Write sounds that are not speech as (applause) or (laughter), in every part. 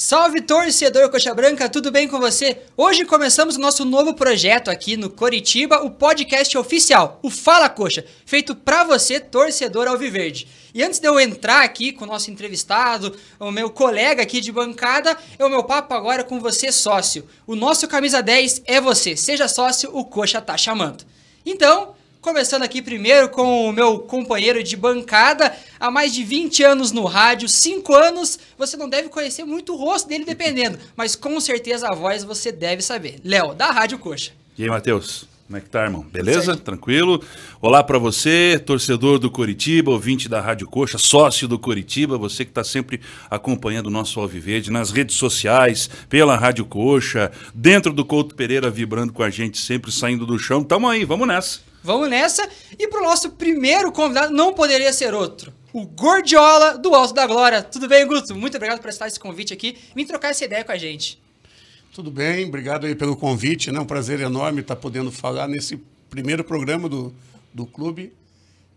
Salve torcedor Coxa Branca, tudo bem com você? Hoje começamos o nosso novo projeto aqui no Coritiba, o podcast oficial, o Fala Coxa, feito para você, torcedor alviverde. E antes de eu entrar aqui com o nosso entrevistado, o meu colega aqui de bancada, é o meu papo agora com você, sócio. O nosso camisa 10 é você, seja sócio, o Coxa tá chamando. Então, Começando aqui primeiro com o meu companheiro de bancada, há mais de 20 anos no rádio, 5 anos, você não deve conhecer muito o rosto dele dependendo, (laughs) mas com certeza a voz você deve saber. Léo, da Rádio Coxa. E aí, Matheus? Como é que tá, irmão? Beleza? Certo. Tranquilo? Olá para você, torcedor do Curitiba, ouvinte da Rádio Coxa, sócio do Curitiba, você que está sempre acompanhando o nosso Alviverde nas redes sociais, pela Rádio Coxa, dentro do Couto Pereira vibrando com a gente sempre, saindo do chão. Tamo aí, vamos nessa. Vamos nessa. E pro nosso primeiro convidado, não poderia ser outro. O Gordiola do Alto da Glória. Tudo bem, Guto? Muito obrigado por aceitar esse convite aqui. Vim trocar essa ideia com a gente. Tudo bem, obrigado aí pelo convite. É né? um prazer enorme estar podendo falar nesse primeiro programa do, do clube.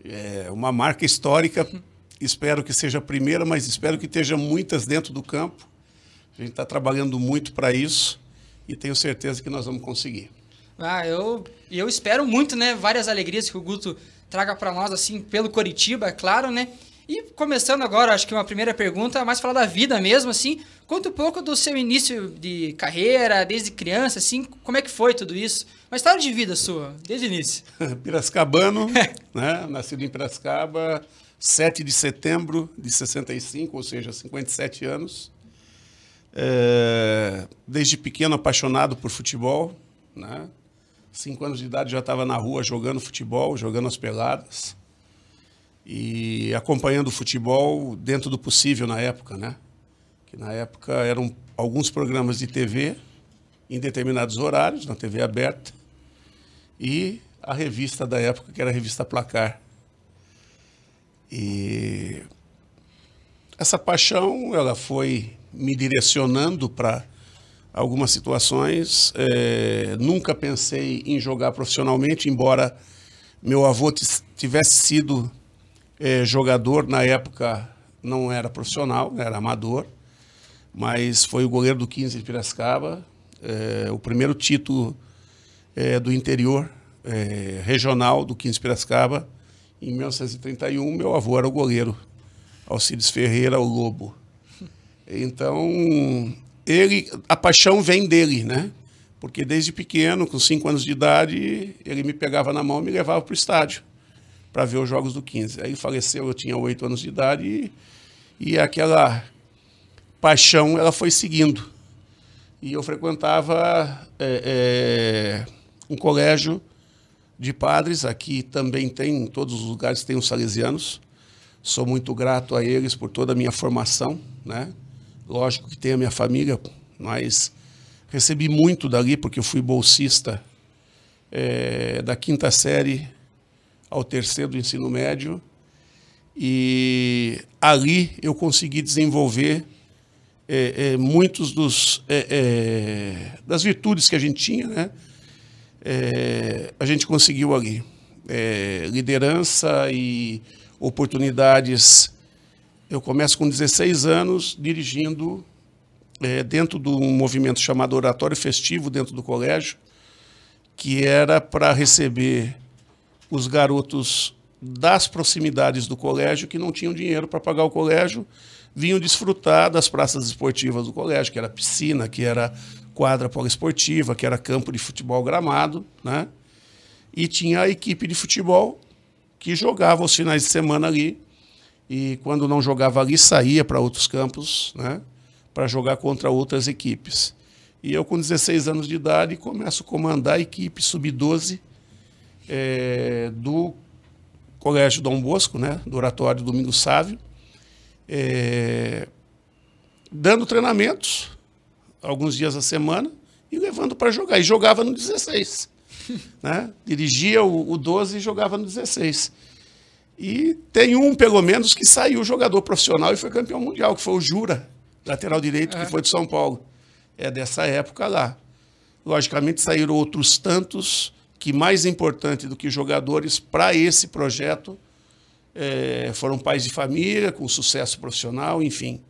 É uma marca histórica. (laughs) Espero que seja a primeira, mas espero que esteja muitas dentro do campo. A gente está trabalhando muito para isso e tenho certeza que nós vamos conseguir. Ah, eu, eu espero muito, né? Várias alegrias que o Guto traga para nós, assim, pelo Coritiba, é claro, né? E começando agora, acho que uma primeira pergunta, mais falar da vida mesmo, assim. Conta um pouco do seu início de carreira, desde criança, assim, como é que foi tudo isso? Uma história de vida sua, desde o início. (laughs) Piracicabano, (laughs) né? Nascido em Piracicaba, 7 de setembro de 65, ou seja, 57 anos. É... desde pequeno apaixonado por futebol, né? Cinco anos de idade já estava na rua jogando futebol, jogando as peladas e acompanhando o futebol dentro do possível na época, né? Que na época eram alguns programas de TV em determinados horários na TV aberta e a revista da época que era a revista Placar. E essa paixão ela foi me direcionando para algumas situações. É, nunca pensei em jogar profissionalmente, embora meu avô tivesse sido é, jogador, na época não era profissional, era amador, mas foi o goleiro do 15 de Piracicaba, é, o primeiro título é, do interior é, regional do 15 de Piracicaba. Em 1931, meu avô era o goleiro Alcides Ferreira, o Lobo. Então, ele, a paixão vem dele, né? Porque desde pequeno, com cinco anos de idade, ele me pegava na mão e me levava para o estádio para ver os jogos do 15. Aí ele faleceu, eu tinha oito anos de idade e, e aquela paixão ela foi seguindo. E eu frequentava é, é, um colégio de padres, aqui também tem, em todos os lugares tem os salesianos. Sou muito grato a eles por toda a minha formação, né? Lógico que tem a minha família, mas recebi muito dali porque eu fui bolsista é, da quinta série ao terceiro do ensino médio. E ali eu consegui desenvolver é, é, muitos dos, é, das virtudes que a gente tinha, né? a gente conseguiu ali. liderança e oportunidades eu começo com 16 anos dirigindo é, dentro de um movimento chamado Oratório Festivo, dentro do colégio, que era para receber os garotos das proximidades do colégio que não tinham dinheiro para pagar o colégio, vinham desfrutar das praças esportivas do colégio, que era piscina, que era quadra poliesportiva, que era campo de futebol gramado, né? E tinha a equipe de futebol que jogava os finais de semana ali e quando não jogava ali saía para outros campos, né, para jogar contra outras equipes. E eu com 16 anos de idade começo a comandar a equipe sub-12 é, eh, do Colégio Dom Bosco, né, do Oratório Domingo Sávio, é, dando treinamentos alguns dias a semana e levando para jogar. E jogava no 16. (laughs) né? Dirigia o, o 12 e jogava no 16. E tem um, pelo menos, que saiu jogador profissional e foi campeão mundial, que foi o Jura, lateral direito, é. que foi de São Paulo. É dessa época lá. Logicamente, saíram outros tantos, que mais importante do que jogadores para esse projeto é, foram pais de família, com sucesso profissional, enfim.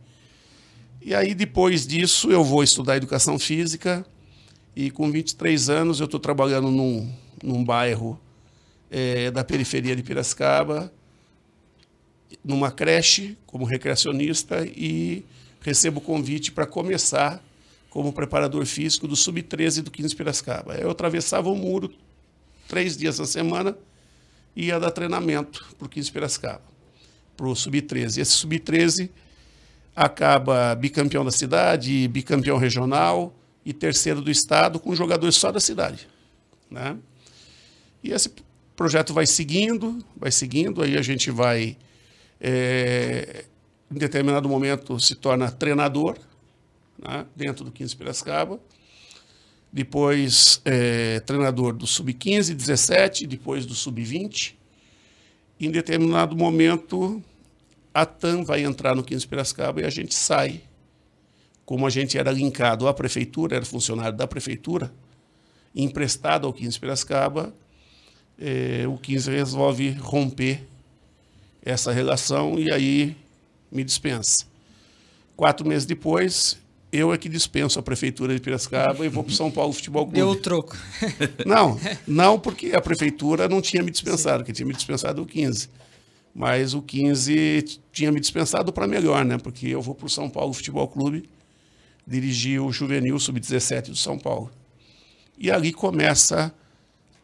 E aí, depois disso, eu vou estudar educação física. E com 23 anos, eu estou trabalhando num, num bairro é, da periferia de Piracicaba numa creche como recreacionista e recebo o convite para começar como preparador físico do Sub-13 do 15 Piracicaba. Eu atravessava o muro três dias na semana e ia dar treinamento para o 15 Piracicaba, para o Sub-13. Esse Sub-13 acaba bicampeão da cidade, bicampeão regional e terceiro do estado com jogadores só da cidade. Né? E esse projeto vai seguindo, vai seguindo, aí a gente vai é, em determinado momento se torna treinador né, dentro do 15 Piracicaba, depois é, treinador do Sub-15, 17, depois do Sub-20. Em determinado momento, a TAM vai entrar no 15 Piracicaba e a gente sai. Como a gente era linkado à prefeitura, era funcionário da prefeitura, emprestado ao 15 Piracicaba, é, o 15 resolve romper essa relação e aí me dispensa. Quatro meses depois, eu é que dispenso a prefeitura de Piracicaba e vou para o São Paulo Futebol Clube. Deu o troco. (laughs) Não, não porque a prefeitura não tinha me dispensado, que tinha me dispensado o 15. Mas o 15 tinha me dispensado para melhor, né? Porque eu vou para o São Paulo Futebol Clube dirigir o Juvenil Sub-17 do São Paulo. E ali começa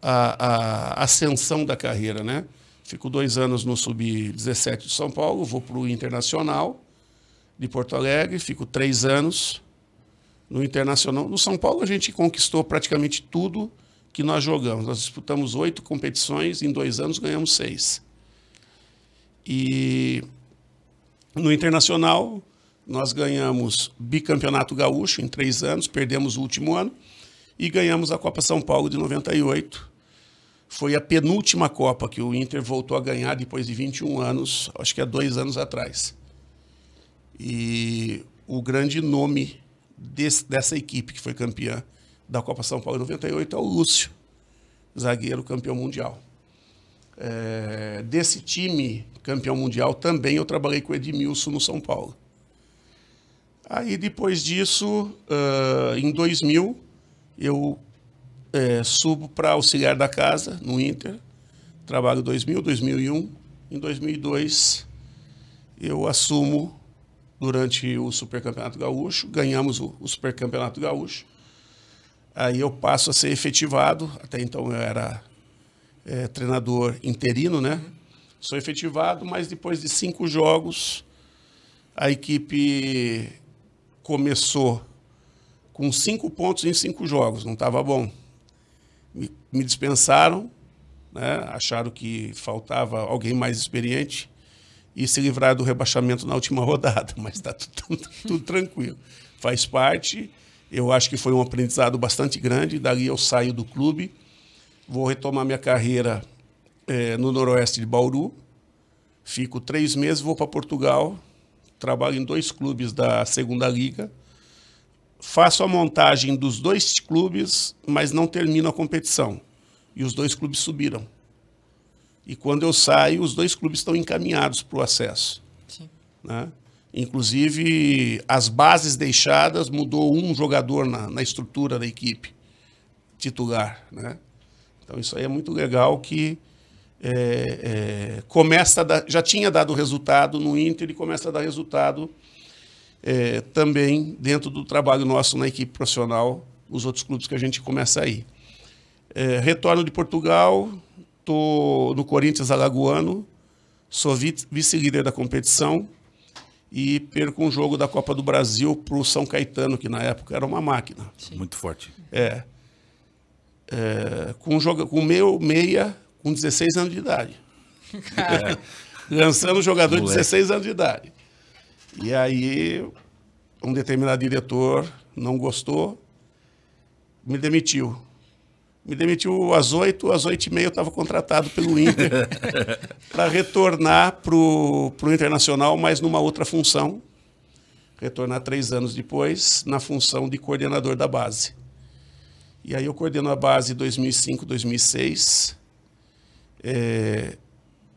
a, a ascensão da carreira, né? Fico dois anos no Sub-17 de São Paulo, vou para o Internacional de Porto Alegre, fico três anos no Internacional. No São Paulo, a gente conquistou praticamente tudo que nós jogamos. Nós disputamos oito competições, em dois anos ganhamos seis. E no Internacional, nós ganhamos bicampeonato gaúcho em três anos, perdemos o último ano, e ganhamos a Copa São Paulo de 98 foi a penúltima Copa que o Inter voltou a ganhar depois de 21 anos, acho que há é dois anos atrás. E o grande nome desse, dessa equipe que foi campeã da Copa São Paulo em 98 é o Lúcio, zagueiro campeão mundial. É, desse time campeão mundial também eu trabalhei com o Edmilson no São Paulo. Aí depois disso, uh, em 2000, eu é, subo para auxiliar da casa no Inter. Trabalho 2000, 2001. Em 2002, eu assumo durante o Supercampeonato Gaúcho. Ganhamos o, o Supercampeonato Gaúcho. Aí eu passo a ser efetivado. Até então eu era é, treinador interino, né? Sou efetivado, mas depois de cinco jogos, a equipe começou com cinco pontos em cinco jogos, não estava bom me, me dispensaram, né? acharam que faltava alguém mais experiente e se livrar do rebaixamento na última (laughs) rodada, mas está tudo, tudo, tudo tranquilo. Faz parte, eu acho que foi um aprendizado bastante grande, dali eu saio do clube, vou retomar minha carreira é, no noroeste de Bauru, fico três meses, vou para Portugal, trabalho em dois clubes da segunda liga, faço a montagem dos dois clubes, mas não termino a competição. E os dois clubes subiram. E quando eu saio, os dois clubes estão encaminhados para o acesso. Né? Inclusive, as bases deixadas mudou um jogador na, na estrutura da equipe titular. Né? Então, isso aí é muito legal que é, é, começa a dar, já tinha dado resultado no Inter e começa a dar resultado é, também dentro do trabalho nosso na equipe profissional, os outros clubes que a gente começa aí É, retorno de Portugal, estou no Corinthians Alagoano, sou vice-líder da competição e perco um jogo da Copa do Brasil para o São Caetano, que na época era uma máquina. Sim. Muito forte. É. é com um jogo, com meu meia, com 16 anos de idade. (laughs) É. (laughs) Lançando um jogador Moleque. de 16 anos de idade. E aí, um determinado diretor não gostou, me demitiu. Me demitiu às oito, às oito e meia eu estava contratado pelo Inter (laughs) para retornar para o Internacional, mas numa outra função. Retornar três anos depois, na função de coordenador da base. E aí eu coordeno a base 2005, 2006. É,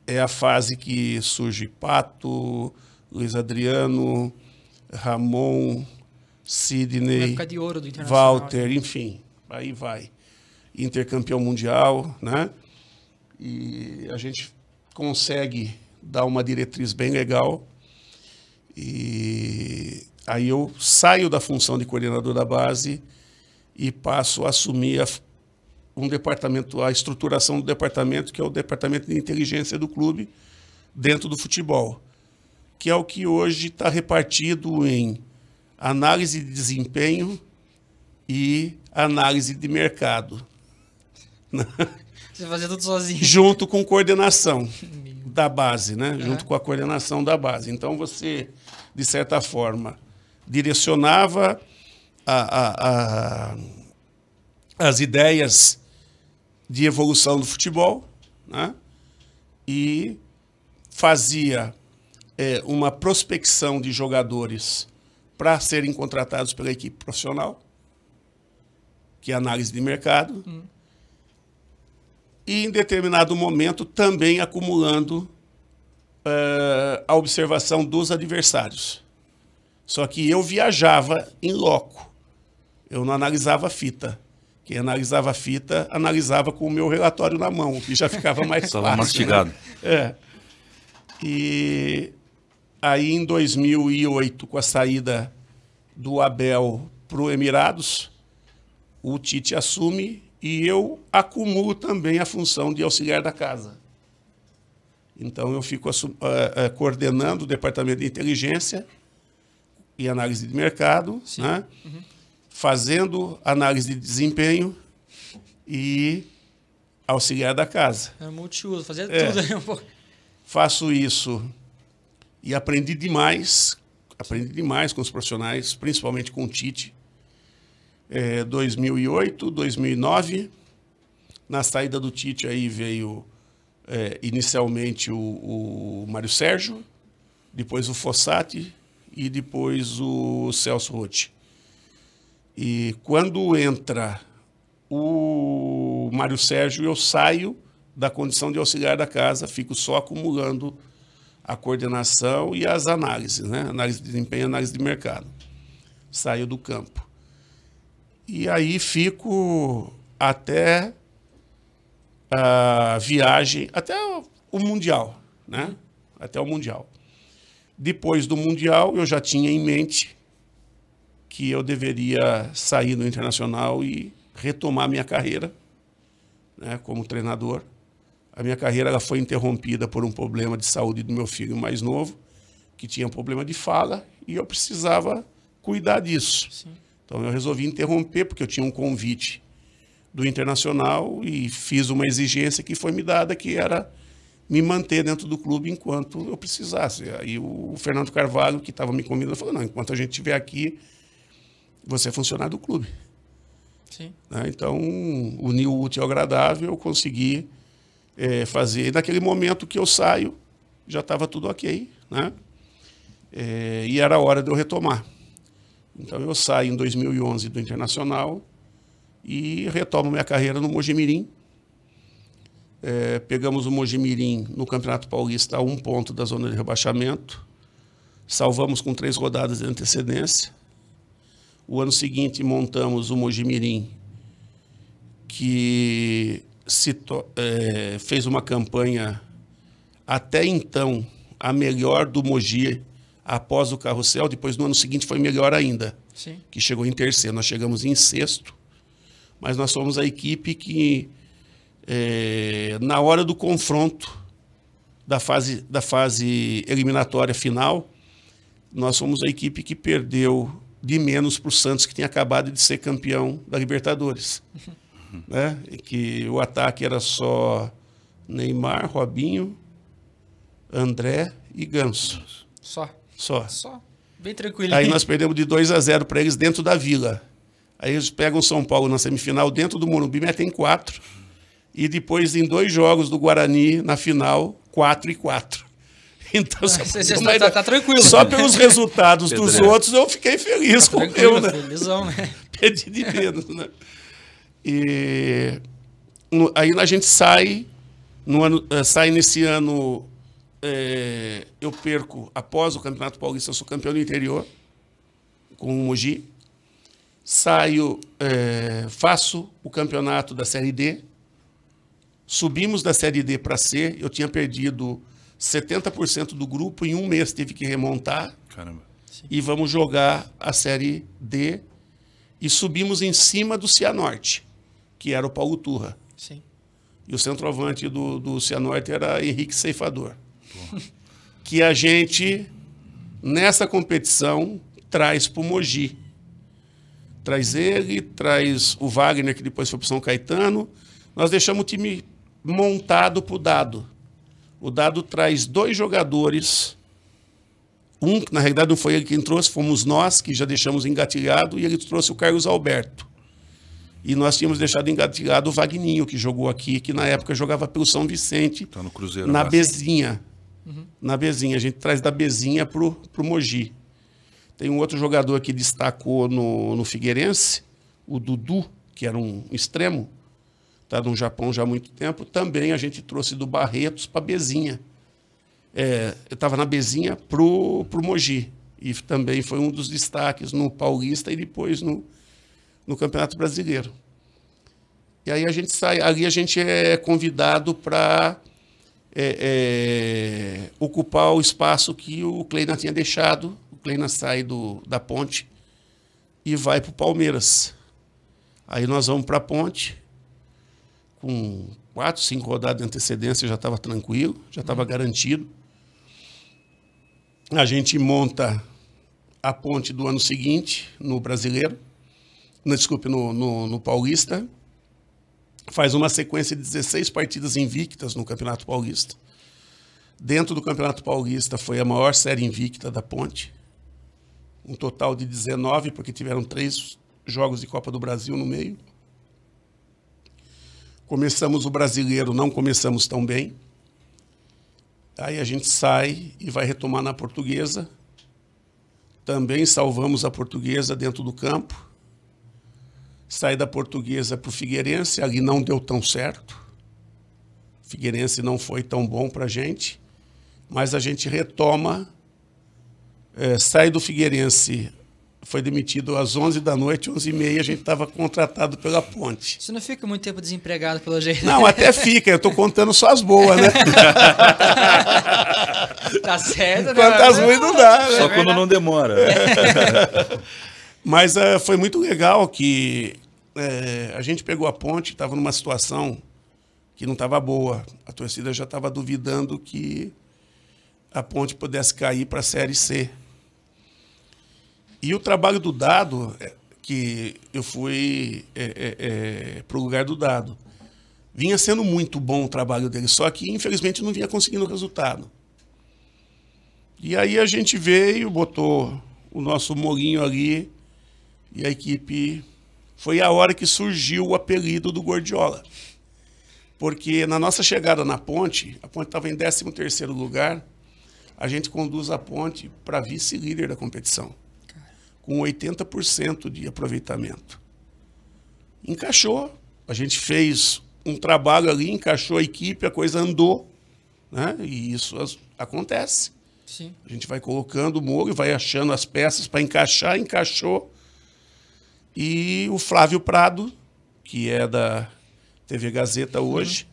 é a fase que surge Pato, Luiz Adriano, Ramon, Sidney, Walter, assim. enfim, aí vai. Intercampeão mundial, né? E a gente consegue dar uma diretriz bem legal. E aí eu saio da função de coordenador da base e passo a assumir a, um departamento, a estruturação do departamento, que é o departamento de inteligência do clube dentro do futebol que é o que hoje está repartido em análise de desempenho e análise de mercado. Você fazia tudo sozinho. Junto com coordenação (laughs) da base, né? Uhum. Junto com a coordenação da base. Então você, de certa forma, direcionava a, a, a, as ideias de evolução do futebol, né? E fazia é, uma prospecção de jogadores para serem contratados pela equipe profissional, que é análise de mercado, hum. e em determinado momento também acumulando é, a observação dos adversários. Só que eu viajava em loco, eu não analisava fita. Quem analisava a fita, analisava com o meu relatório na mão, o que já ficava mais (laughs) fácil. Estava né? mastigado. Né? É. E Aí em 2008, com a saída do Abel para o Emirados, o Tite assume e eu acumulo também a função de auxiliar da casa. Então eu fico uh, uh, coordenando o departamento de inteligência e análise de mercado, né? uhum. fazendo análise de desempenho e auxiliar da casa. É multiuso, fazendo é. tudo um pouco. Faço isso e aprendi demais, aprendi demais com os profissionais, principalmente com o Tite. É, 2008, 2009, na saída do Tite aí veio é, inicialmente o, o Mário Sérgio, depois o Fossati e depois o Celso Rotti. E quando entra o Mário Sérgio, eu saio da condição de auxiliar da casa, fico só acumulando a coordenação e as análises, né? Análise de desempenho, análise de mercado. Saio do campo. E aí fico até a viagem, até o Mundial, né? Até o Mundial. Depois do Mundial, eu já tinha em mente que eu deveria sair do Internacional e retomar minha carreira né, como treinador a minha carreira ela foi interrompida por um problema de saúde do meu filho mais novo, que tinha um problema de fala, e eu precisava cuidar disso. Sim. Então eu resolvi interromper, porque eu tinha um convite do Internacional e fiz uma exigência que foi me dada, que era me manter dentro do clube enquanto eu precisasse. Aí o Fernando Carvalho, que estava me convidando, falou, não, enquanto a gente estiver aqui, você é funcionário do clube. Sim. Né? Então, uniu o útil ao agradável, eu consegui é, fazer. E naquele momento que eu saio, já estava tudo ok, né? É, e era hora de eu retomar. Então eu saio em 2011 do Internacional e retomo minha carreira no Mojimirim. É, pegamos o Mojimirim no Campeonato Paulista a um ponto da zona de rebaixamento. Salvamos com três rodadas de antecedência. O ano seguinte montamos o Mojimirim, que é, fez uma campanha até então a melhor do Mogi após o carrossel, depois no ano seguinte foi melhor ainda, Sim. que chegou em terceiro. Nós chegamos em sexto, mas nós somos a equipe que, é, na hora do confronto da fase, da fase eliminatória final, nós somos a equipe que perdeu de menos para o Santos, que tinha acabado de ser campeão da Libertadores. Uhum. (laughs) uhum. né? que o ataque era só Neymar, Robinho, André e Ganso. Só. Só. Só. Bem tranquilo. Aí nós perdemos de 2 a 0 para eles dentro da Vila. Aí eles pegam São Paulo na semifinal dentro do Morumbi, metem quatro. E depois, em dois jogos do Guarani, na final, quatro e quatro. (laughs) Então, ah, você está, tá, tá-, tá tranquilo. Só pelos resultados dos outros eu fiquei feliz tá com o né? Felizão, né? (laughs) Pedi de menos, né? E no, aí a gente sai, no ano, eh, sai nesse ano, é, eu perco, após o Campeonato Paulista, eu sou campeão do interior, com o Mogi. Saio, é, faço o campeonato da Série D, subimos da Série D para C, eu tinha perdido 70% do grupo, em um mês teve que remontar. Caramba. E vamos jogar a Série D e subimos em cima do Cianorte que era o Paulo Turra. Sim. E o centroavante do, do Cianorte era Henrique Ceifador. (laughs) Que a gente, nessa competição, traz para o Mogi. Traz ele, traz o Wagner, que depois foi para São Caetano. Nós deixamos o time montado para o Dado. O Dado traz dois jogadores. Um, na realidade, não foi ele quem trouxe, fomos nós que já deixamos engatilhado, e ele trouxe o Carlos Alberto. E nós tínhamos deixado engatilhado o Vagninho, que jogou aqui, que na época jogava pelo São Vicente. Tá no Cruzeiro. Na Bezinha. Uhum. Na Bezinha. A gente traz da Bezinha pro, pro Mogi. Tem um outro jogador que destacou no, no Figueirense, o Dudu, que era um extremo, está no Japão já há muito tempo. Também a gente trouxe do Barretos para Bezinha. É, eu estava na Bezinha pro, pro Mogi. E também foi um dos destaques no Paulista e depois no, no Campeonato Brasileiro. E aí a gente sai, ali a gente é convidado para é, é, ocupar o espaço que o Kleina tinha deixado. O Kleina sai do, da ponte e vai para o Palmeiras. Aí nós vamos para a ponte, com quatro, cinco rodadas de antecedência, já estava tranquilo, já estava garantido. A gente monta a ponte do ano seguinte, no Brasileiro no, desculpe, no, no, no Paulista, faz uma sequência de 16 partidas invictas no Campeonato Paulista. Dentro do Campeonato Paulista foi a maior série invicta da Ponte, um total de 19, porque tiveram três jogos de Copa do Brasil no meio. Começamos o brasileiro, não começamos tão bem. Aí a gente sai e vai retomar na portuguesa. Também salvamos a portuguesa dentro do campo saí da portuguesa para o Figueirense, ali não deu tão certo. O Figueirense não foi tão bom para a gente, mas a gente retoma, é, sai do Figueirense, foi demitido às 11 da noite, 11 e meia, a gente estava contratado pela ponte. Você não fica muito tempo desempregado pelo jeito? Não, até fica, eu estou contando só as boas, né? (laughs) tá certo, né? Quantas ruins não dá, né? Só quando não demora. (laughs) É. Mas uh, foi muito legal que é, a gente pegou a ponte, estava numa situação que não estava boa. A torcida já estava duvidando que a ponte pudesse cair para a Série C. E o trabalho do Dado, é, que eu fui é, é, é para o lugar do Dado, vinha sendo muito bom o trabalho dele, só que infelizmente não vinha conseguindo resultado. E aí a gente veio, botou o nosso molinho ali e a equipe foi a hora que surgiu o apelido do Gordiola. Porque na nossa chegada na ponte, a ponte estava em 13º lugar, a gente conduz a ponte para vice-líder da competição, com 80% de aproveitamento. Encaixou, a gente fez um trabalho ali, encaixou a equipe, a coisa andou, né? E isso acontece. Sim. A gente vai colocando o muro, vai achando as peças para encaixar, encaixou. E o Flávio Prado, que é da TV Gazeta uhum. hoje,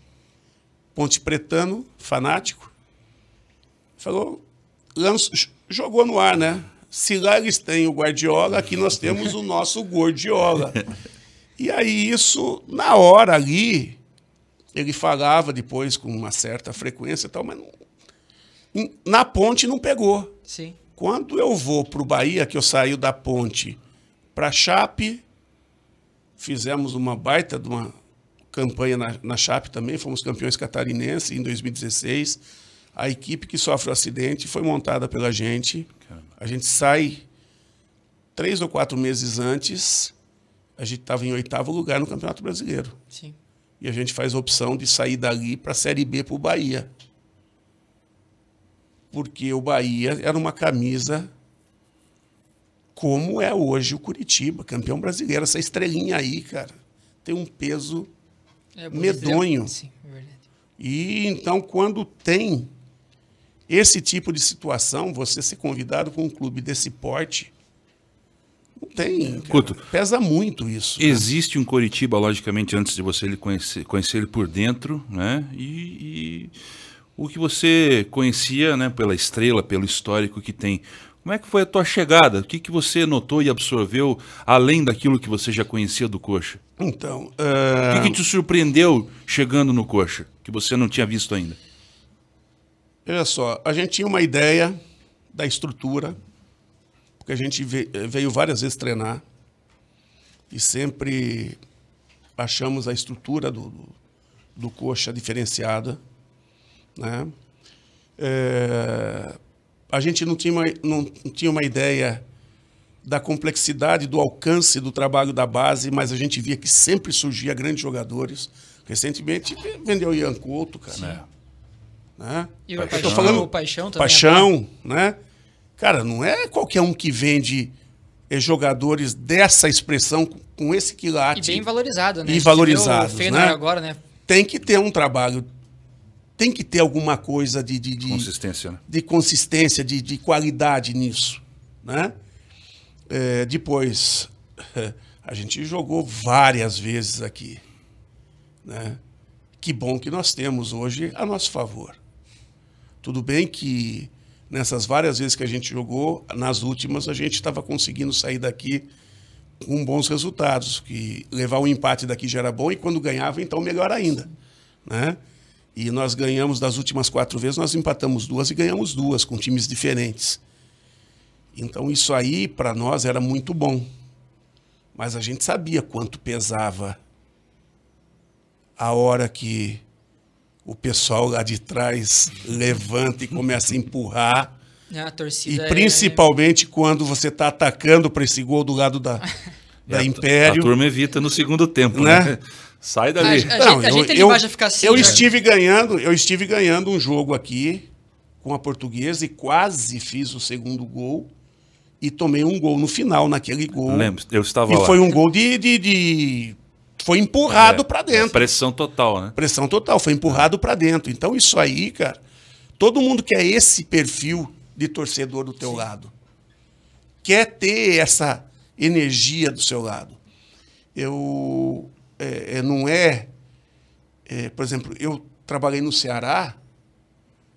Ponte Pretano, fanático, falou, lanço, jogou no ar, né? Se lá eles têm o Guardiola, aqui nós temos o nosso Gordiola. (laughs) E aí isso, na hora ali, ele falava depois com uma certa frequência e tal, mas não, na ponte não pegou. Sim. Quando eu vou para o Bahia, que eu saio da ponte para a Chape, fizemos uma baita de uma campanha na, na Chape também, fomos campeões catarinenses em 2016. A equipe que sofre o acidente foi montada pela gente. A gente sai três ou quatro meses antes, a gente estava em oitavo lugar no Campeonato Brasileiro. Sim. E a gente faz a opção de sair dali para a Série B para o Bahia. Porque o Bahia era uma camisa como é hoje o Curitiba, campeão brasileiro. Essa estrelinha aí, cara, tem um peso é, medonho. Sim, é verdade. E então, quando tem esse tipo de situação, você ser convidado para um clube desse porte, não tem. pesa muito isso. Né? Existe né? um Curitiba, logicamente, antes de você ele conhecer, conhecer ele por dentro, né? E, e o que você conhecia, né, pela estrela, pelo histórico que tem. Como é que foi a tua chegada? O que, que você notou e absorveu além daquilo que você já conhecia do Coxa? Então, uh... o que, eh, que te surpreendeu chegando no Coxa que você não tinha visto ainda? Olha só, a gente tinha uma ideia da estrutura, porque a gente eh, veio várias vezes treinar e sempre achamos a estrutura do, do, do coxa diferenciada, né? É, a gente não tinha, uma, não tinha uma ideia da complexidade, do alcance do trabalho da base, mas a gente via que sempre surgia grandes jogadores. Recentemente vendeu o Ian Couto, cara. Né? né? E o Paixão, falando, o Paixão também. Paixão, é né? Cara, não é qualquer um que vende é, jogadores dessa expressão, com esse quilate. E bem valorizado, né? E valorizado. Né? agora, né? Tem que ter um trabalho tem que ter alguma coisa de. de, de consistência, né? De consistência, de, de qualidade nisso. Né? É, depois, (laughs) a gente jogou várias vezes aqui. Né? Que bom que nós temos hoje a nosso favor. Tudo bem que nessas várias vezes que a gente jogou, nas últimas a gente estava conseguindo sair daqui com bons resultados, que levar o um empate daqui já era bom e quando ganhava então melhor ainda, né? E nós ganhamos das últimas quatro vezes, nós empatamos duas e ganhamos duas com times diferentes. Então isso aí para nós era muito bom. Mas a gente sabia quanto pesava a hora que o pessoal lá de trás levanta e começa a empurrar. (laughs) A e é principalmente é... quando você está atacando para esse gol do lado da, (laughs) da é, Império. A turma evita no segundo tempo, né? né? Sai dali. A, a, não, a gente, eu, eu, ficar assim, eu né? estive ganhando, eu estive ganhando um jogo aqui com a portuguesa e quase fiz o segundo gol e tomei um gol no final naquele gol. Lembro, eu estava e lá. E foi um gol de, de, de foi empurrado é, para dentro. Pressão total, né? Pressão total, foi empurrado para dentro. Então isso aí, cara, todo mundo quer esse perfil de torcedor do teu Sim. lado. Quer ter essa energia do seu lado. Eu é, é, não é, é, Por exemplo, eu trabalhei no Ceará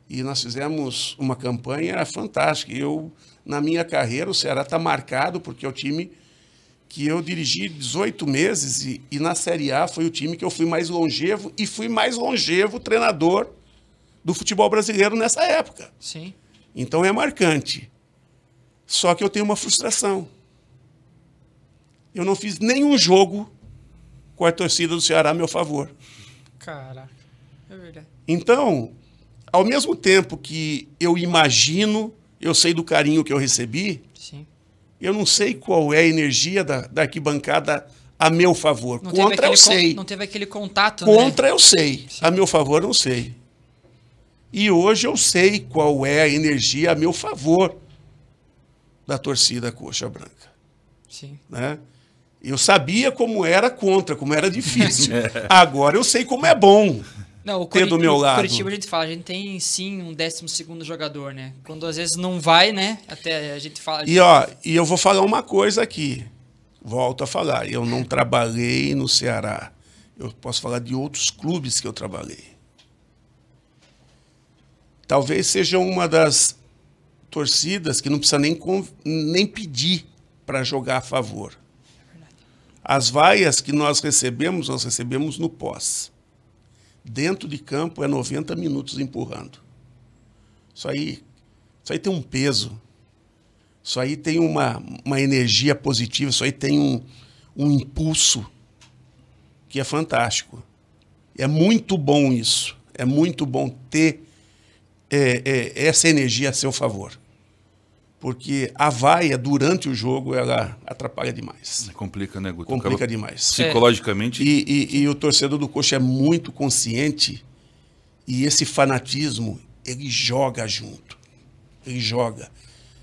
e nós fizemos uma campanha fantástica. Eu, na minha carreira, o Ceará está marcado porque é o time que eu dirigi 18 meses e, e, na Série A foi o time que eu fui mais longevo e fui mais longevo treinador do futebol brasileiro nessa época. Sim. Então é marcante. Só que eu tenho uma frustração. Eu não fiz nenhum jogo com a torcida do Ceará a meu favor. Caraca, é verdade. Então, ao mesmo tempo que eu imagino, eu sei do carinho que eu recebi, Sim. eu não sei qual é a energia da, da arquibancada a meu favor. Não Contra eu sei. Não teve aquele contato, né? Contra né? eu sei. Sim. A meu favor, não sei. E hoje eu sei qual é a energia a meu favor da torcida coxa branca. Sim. Né? Eu sabia como era contra, como era difícil. (laughs) É. Agora eu sei como é bom. Não, o ter do meu lado. Curitiba a gente fala, a gente tem sim um 12 segundo jogador, né? Quando às vezes não vai, né? Até a gente fala. A gente... E ó, e eu vou falar uma coisa aqui. Volto a falar, eu não trabalhei no Ceará. Eu posso falar de outros clubes que eu trabalhei. Talvez seja uma das torcidas que não precisa nem, nem pedir para jogar a favor. As vaias que nós recebemos, nós recebemos no pós. Dentro de campo é 90 minutos empurrando. Isso aí, isso aí tem um peso. Isso aí tem uma, uma energia positiva, isso aí tem um, um impulso que é fantástico. É muito bom isso. É muito bom ter é, é, essa energia a seu favor porque a vaia durante o jogo ela atrapalha demais. É, complica, né, Guto? Complica Acaba demais. Psicologicamente. É. E, e, e, o torcedor do Coxa é muito consciente e esse fanatismo ele joga junto. Ele joga.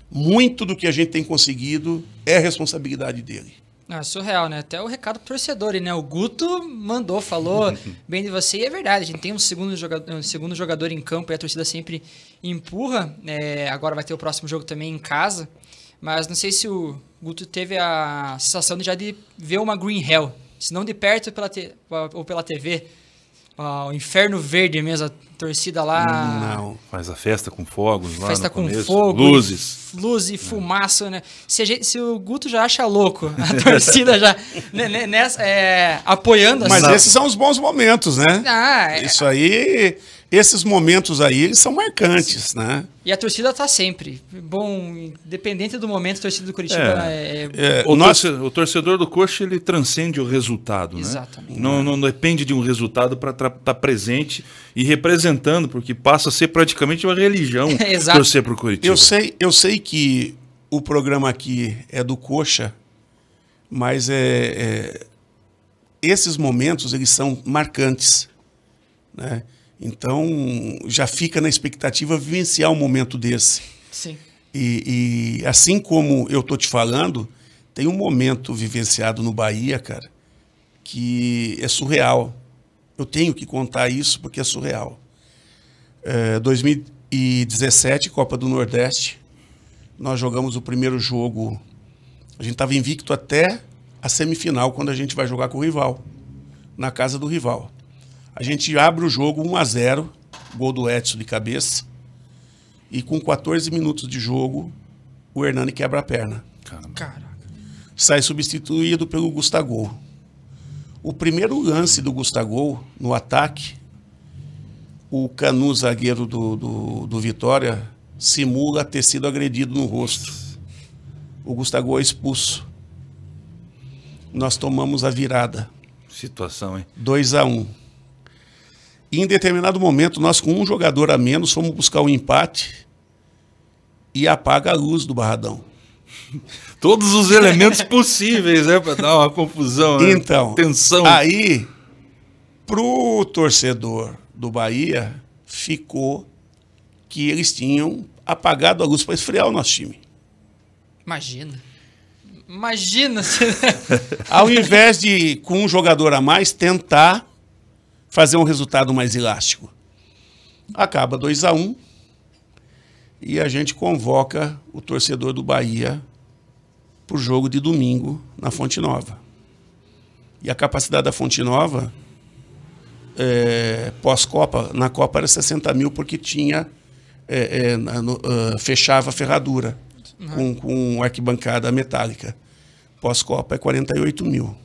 Muito do que a gente tem conseguido é responsabilidade dele. Ah, surreal, né? Até o recado pro torcedor, né? O Guto mandou, falou (laughs) bem de você, e é verdade, a gente tem um segundo jogador, um segundo jogador em campo e a torcida sempre empurra. É, agora vai ter o próximo jogo também em casa. Mas não sei se o Guto teve a sensação de já de ver uma Green Hell, se não de perto pela te, ou pela TV o Inferno Verde mesmo, a torcida lá. Não, faz a festa com fogos lá. Festa com começo. fogo. Luzes. Luz e é. fumaça, né? Se, gente, se, o Guto já acha louco, a (laughs) torcida já né, né, nessa, é, apoiando Mas esses são os bons momentos, né? Ah, é. Isso aí esses momentos aí eles são marcantes, né? E a torcida está sempre. Bom, independente do momento, a torcida do Curitiba é. é... é, é o, nosso... torcedor, o torcedor do Coxa ele transcende o resultado, né? Exatamente. né? Não, não depende de um resultado para estar tá presente e representando, porque passa a ser praticamente uma religião (laughs) torcer para o Curitiba. Eu sei, eu sei que o programa aqui é do Coxa, mas é, é esses momentos eles são marcantes, né? Então, já fica na expectativa vivenciar um momento desse. Sim. E, e assim como eu tô te falando, tem um momento vivenciado no Bahia, cara, que é surreal. Eu tenho que contar isso porque é surreal. É, 2017, Copa do Nordeste, nós jogamos o primeiro jogo. A gente estava invicto até a semifinal, quando a gente vai jogar com o rival, na casa do rival. A gente abre o jogo 1 a 0 gol do Edson de cabeça. E com 14 minutos de jogo, o Hernani quebra a perna. Caraca. Sai substituído pelo Gustavo. O primeiro lance do Gustavo no ataque, o Canu, zagueiro do, do, do Vitória, simula ter sido agredido no rosto. O Gustavo é expulso. Nós tomamos a virada. Situação, hein? 2 a 1 um. E em determinado momento, nós com um jogador a menos fomos buscar o um empate e apaga a luz do Barradão. (laughs) Todos os elementos possíveis, né? Para dar uma confusão, né? então, né? tensão. Aí, pro torcedor do Bahia, ficou que eles tinham apagado a luz para esfriar o nosso time. Imagina. Imagina (laughs) Ao invés de, com um jogador a mais, tentar fazer um resultado mais elástico. Acaba 2 a 1 um, e a gente convoca o torcedor do Bahia para o jogo de domingo na Fonte Nova. E a capacidade da Fonte Nova, é, pós-Copa, na Copa era 60 mil, porque tinha é, é, no, uh, fechava a ferradura uhum. com, com arquibancada metálica. Pós-Copa é 48 mil.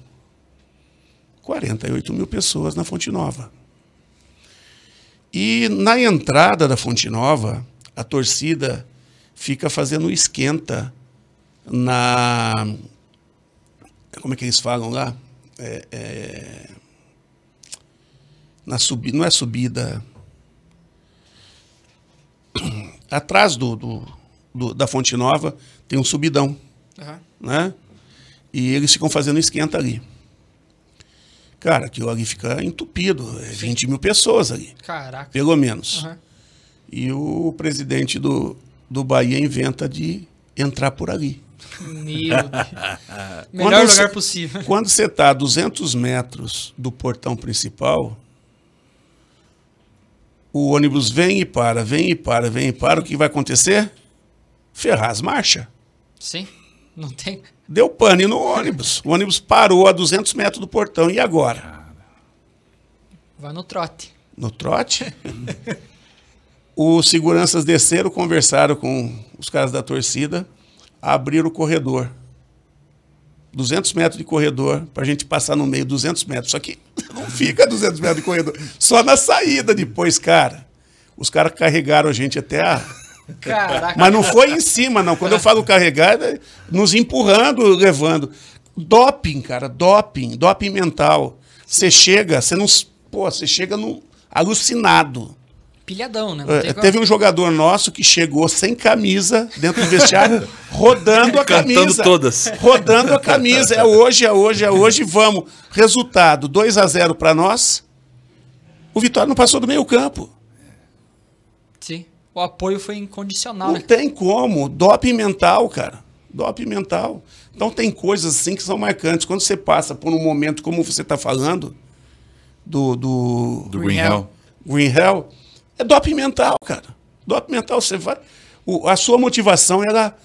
48 mil pessoas na Fonte Nova. E na entrada da Fonte Nova, a torcida fica fazendo esquenta na. Como é que eles falam lá? É, é, na subi, não é subida. (clears throat) Atrás do, do, do, da Fonte Nova tem um subidão. Uhum. Né? E eles ficam fazendo esquenta ali. Cara, aquilo ali fica entupido, é 20 mil pessoas ali. Caraca. Pelo menos. Uhum. E o presidente do, do Bahia inventa de entrar por ali. Meu (laughs) Melhor lugar possível. Quando você está a 200 metros do portão principal, o ônibus vem e para, vem e para, vem e para. O que vai acontecer? Ferraz marcha. Sim. Não tem. Deu pane no ônibus. O ônibus parou a 200 metros do portão. E agora? Vai no trote. No trote? (laughs) os seguranças desceram, conversaram com os caras da torcida, abriram o corredor. 200 metros de corredor, para a gente passar no meio 200 metros. Só que (laughs) não fica 200 metros de corredor, só na saída depois, cara. Os caras carregaram a gente até a, Caraca. Mas não foi em cima, não. Quando eu falo carregada, nos empurrando, levando. Doping, cara, doping, doping mental. Você chega, você não. Pô, você chega no, alucinado. Pilhadão, né? É, teve um jogador nosso que chegou sem camisa dentro do vestiário, (laughs) rodando a camisa. Cantando todas. Rodando a camisa. É hoje, é hoje, é hoje, vamos. Resultado: 2 a 0 para nós. O Vitória não passou do meio campo o apoio foi incondicional. Não né? tem como. Doping mental, cara. Doping mental. Então tem coisas assim que são marcantes. Quando você passa por um momento como você está falando, do, do, do Green, Hell. Green Hell, é doping mental, cara. Doping mental, você vai. O, a sua motivação, ela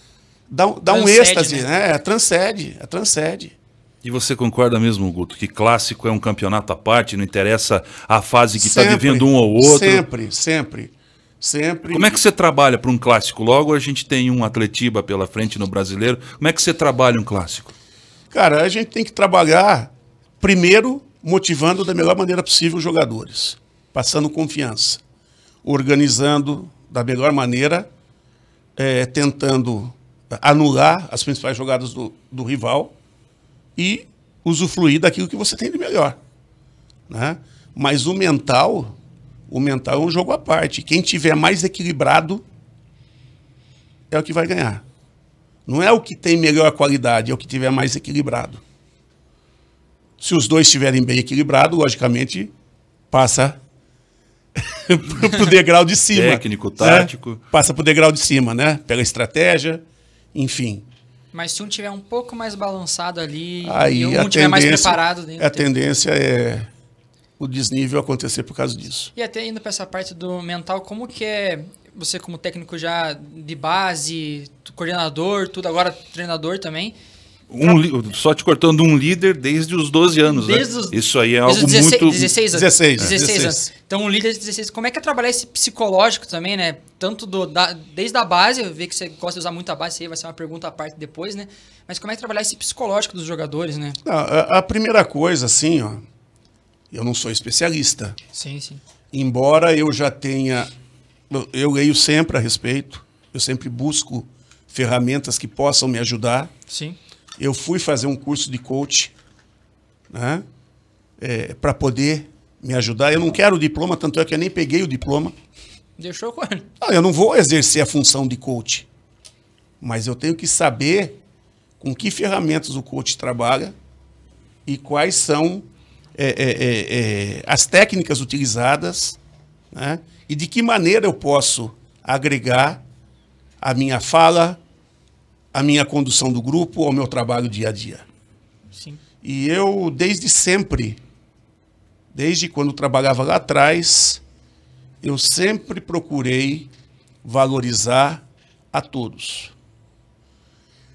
dá, dá um êxtase, né? né? É, transcende, é transcende. E você concorda mesmo, Guto, que clássico é um campeonato à parte, não interessa a fase que está vivendo um ou outro? Sempre, sempre. Sempre. Como é que você trabalha para um clássico? Logo a gente tem um Atletiba pela frente no brasileiro. Como é que você trabalha um clássico? Cara, a gente tem que trabalhar primeiro motivando da melhor maneira possível os jogadores, passando confiança, organizando da melhor maneira, é, tentando anular as principais jogadas do, do rival e usufruir daquilo que você tem de melhor. Né? Mas o mental o mental é um jogo à parte. Quem tiver mais equilibrado é o que vai ganhar. Não é o que tem melhor qualidade, é o que tiver mais equilibrado. Se os dois estiverem bem equilibrados, logicamente, passa (laughs) pro degrau de cima. Técnico, né? tático. Né? Passa pro degrau de cima, né? Pela estratégia, enfim. Mas se um tiver um pouco mais balançado ali Aí, e um tiver mais preparado... Dentro a tendência é o desnível acontecer por causa disso. E até indo para essa parte do mental, como que é você como técnico já de base, coordenador, tudo, agora treinador também, um, só te cortando um líder desde os 12 anos, né? desde né? Os, Isso aí é algo 16, muito 16 anos. 16, 16, 16 anos. Então, um líder é de 16, como é que é trabalhar esse psicológico também, né? Tanto do, da, desde a base, eu vi que você gosta de usar muito a base, isso aí vai ser uma pergunta à parte depois, né? Mas como é que é trabalhar esse psicológico dos jogadores, né? Não, a, a primeira coisa, assim, ó, eu não sou especialista. Sim, sim. Embora eu já tenha. Eu leio sempre a respeito, eu sempre busco ferramentas que possam me ajudar. Sim. Eu fui fazer um curso de coach né, é, para poder me ajudar. Eu não quero o diploma, tanto é que eu nem peguei o diploma. Deixou com ele. Ah, eu não vou exercer a função de coach, mas eu tenho que saber com que ferramentas o coach trabalha e quais são é é, é, é, as técnicas utilizadas né? e de que maneira eu posso agregar a minha fala, a minha condução do grupo, ao meu trabalho dia a dia. Sim. E eu, desde sempre, desde quando trabalhava lá atrás, eu sempre procurei valorizar a todos.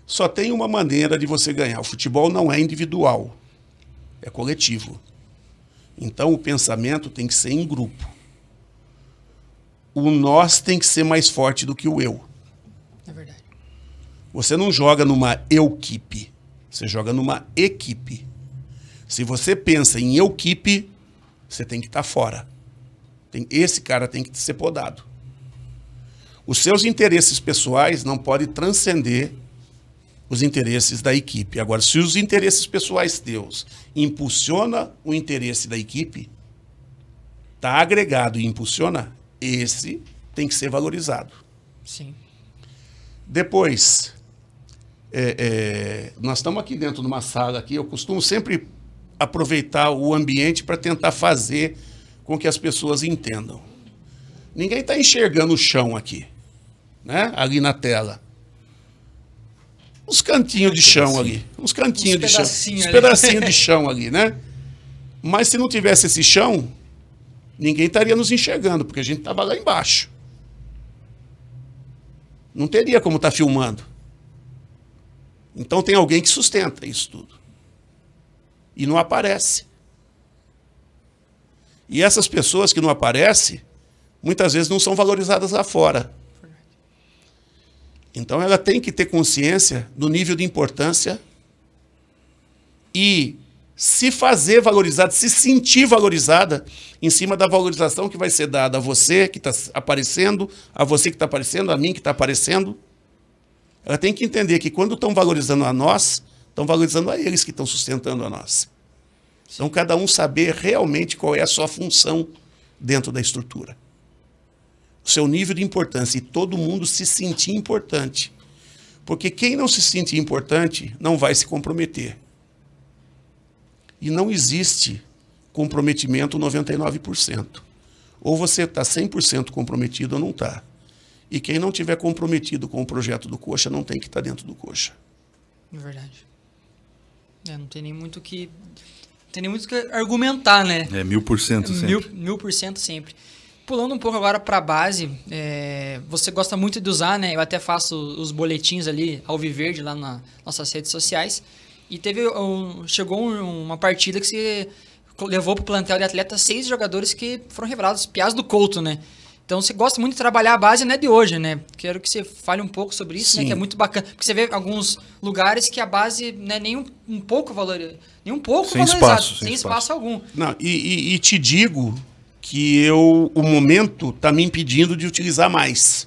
Só tem uma maneira de você ganhar. O futebol não é individual, é coletivo. Então o pensamento tem que ser em grupo. O nós tem que ser mais forte do que o eu. É verdade. Você não joga numa equipe, você joga numa equipe. Se você pensa em equipe, você tem que estar tá fora. Tem, esse cara tem que ser podado. Os seus interesses pessoais não podem transcender os interesses da equipe. Agora, se os interesses pessoais teus impulsiona o interesse da equipe, está agregado e impulsiona, esse tem que ser valorizado. Sim. Depois, é, é, nós estamos aqui dentro de uma sala aqui, eu costumo sempre aproveitar o ambiente para tentar fazer com que as pessoas entendam. Ninguém está enxergando o chão aqui, né? ali na tela uns cantinhos de chão ali. Uns cantinhos uns de chão. Uns pedacinhos de (laughs) chão ali, né? Mas se não tivesse esse chão, ninguém estaria nos enxergando, porque a gente estava lá embaixo. Não teria como estar tá filmando. Então tem alguém que sustenta isso tudo. E não aparece. E essas pessoas que não aparecem, muitas vezes não são valorizadas lá fora. Então ela tem que ter consciência do nível de importância e se fazer valorizada, se sentir valorizada em cima da valorização que vai ser dada a você que está aparecendo, a você que está aparecendo, a mim que está aparecendo. Ela tem que entender que quando estão valorizando a nós, estão valorizando a eles que estão sustentando a nós. Então, cada um saber realmente qual é a sua função dentro da estrutura o seu nível de importância e todo mundo se sentir importante. Porque quem não se sente importante não vai se comprometer. E não existe comprometimento 99%. Ou você está 100% comprometido ou não está. E quem não tiver comprometido com o projeto do Coxa não tem que estar tá dentro do Coxa. É verdade. É, não tem nem muito que. Tem nem muito que argumentar, né? É mil por cento sempre. Mil por cento sempre. Pulando um pouco agora para a base, é, você gosta muito de usar, né? Eu até faço os boletins ali, Alviverde, lá nas nossas redes sociais. E teve um, chegou um, uma partida que você levou para o plantel de atletas seis jogadores que foram revelados, piás do Couto, né? Então você gosta muito de trabalhar a base, né, de hoje, né? Quero que você fale um pouco sobre isso, né? Que é muito bacana. Porque você vê alguns lugares que a base né, nem um, um pouco valor, nem um pouco sem valorizada, espaço, sem, sem espaço. espaço algum. Não, e, e, e te digo que eu o momento está me impedindo de utilizar mais.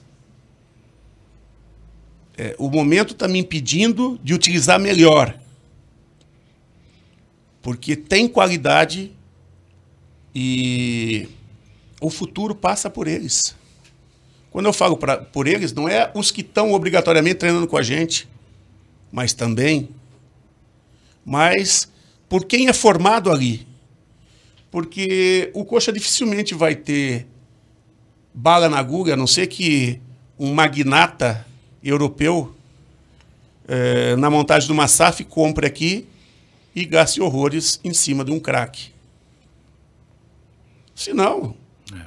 É, o momento está me impedindo de utilizar melhor. Porque tem qualidade e o futuro passa por eles. Quando eu falo pra, por eles, não é os que estão obrigatoriamente treinando com a gente, mas também. Mas por quem é formado ali, porque o coxa dificilmente vai ter bala na agulha, a não ser que um magnata europeu, é, na montagem do Massaf compre aqui e gaste horrores em cima de um craque. Se não, é.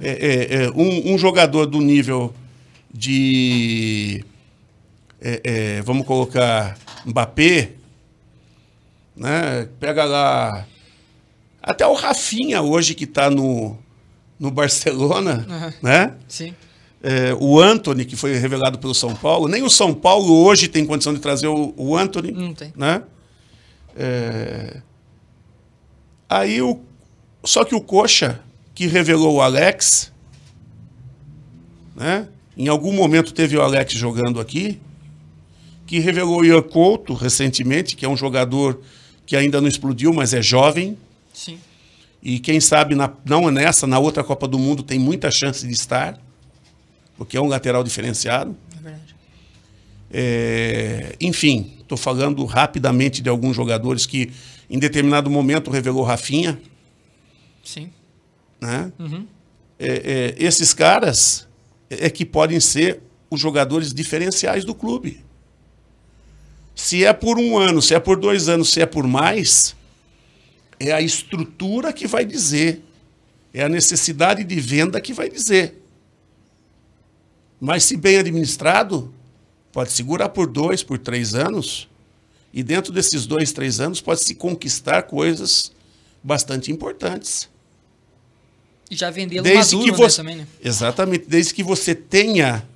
É, é. é, um, um jogador do nível de é, é, vamos colocar Mbappé, né? Pega lá até o Rafinha hoje que está no, no Barcelona, uhum. né? Sim. É, o Anthony, que foi revelado pelo São Paulo, nem o São Paulo hoje tem condição de trazer o, o Anthony. Não tem. Né? É... Aí o... Só que o Coxa, que revelou o Alex, né? em algum momento teve o Alex jogando aqui, que revelou o Ian Couto recentemente, que é um jogador que ainda não explodiu, mas é jovem. Sim. E quem sabe, na, não nessa, na outra Copa do Mundo tem muita chance de estar, porque é um lateral diferenciado. É verdade. É, enfim, estou falando rapidamente de alguns jogadores que em determinado momento revelou Rafinha. Sim. Né? Uhum. É, é, esses caras é que podem ser os jogadores diferenciais do clube. Se é por um ano, se é por dois anos, se é por mais, é a estrutura que vai dizer. É a necessidade de venda que vai dizer. Mas se bem administrado, pode segurar por dois, por três anos, e dentro desses dois, três anos pode se conquistar coisas bastante importantes. E já vendê-lo maduro que né, você, né, também, né? Exatamente, desde que você tenha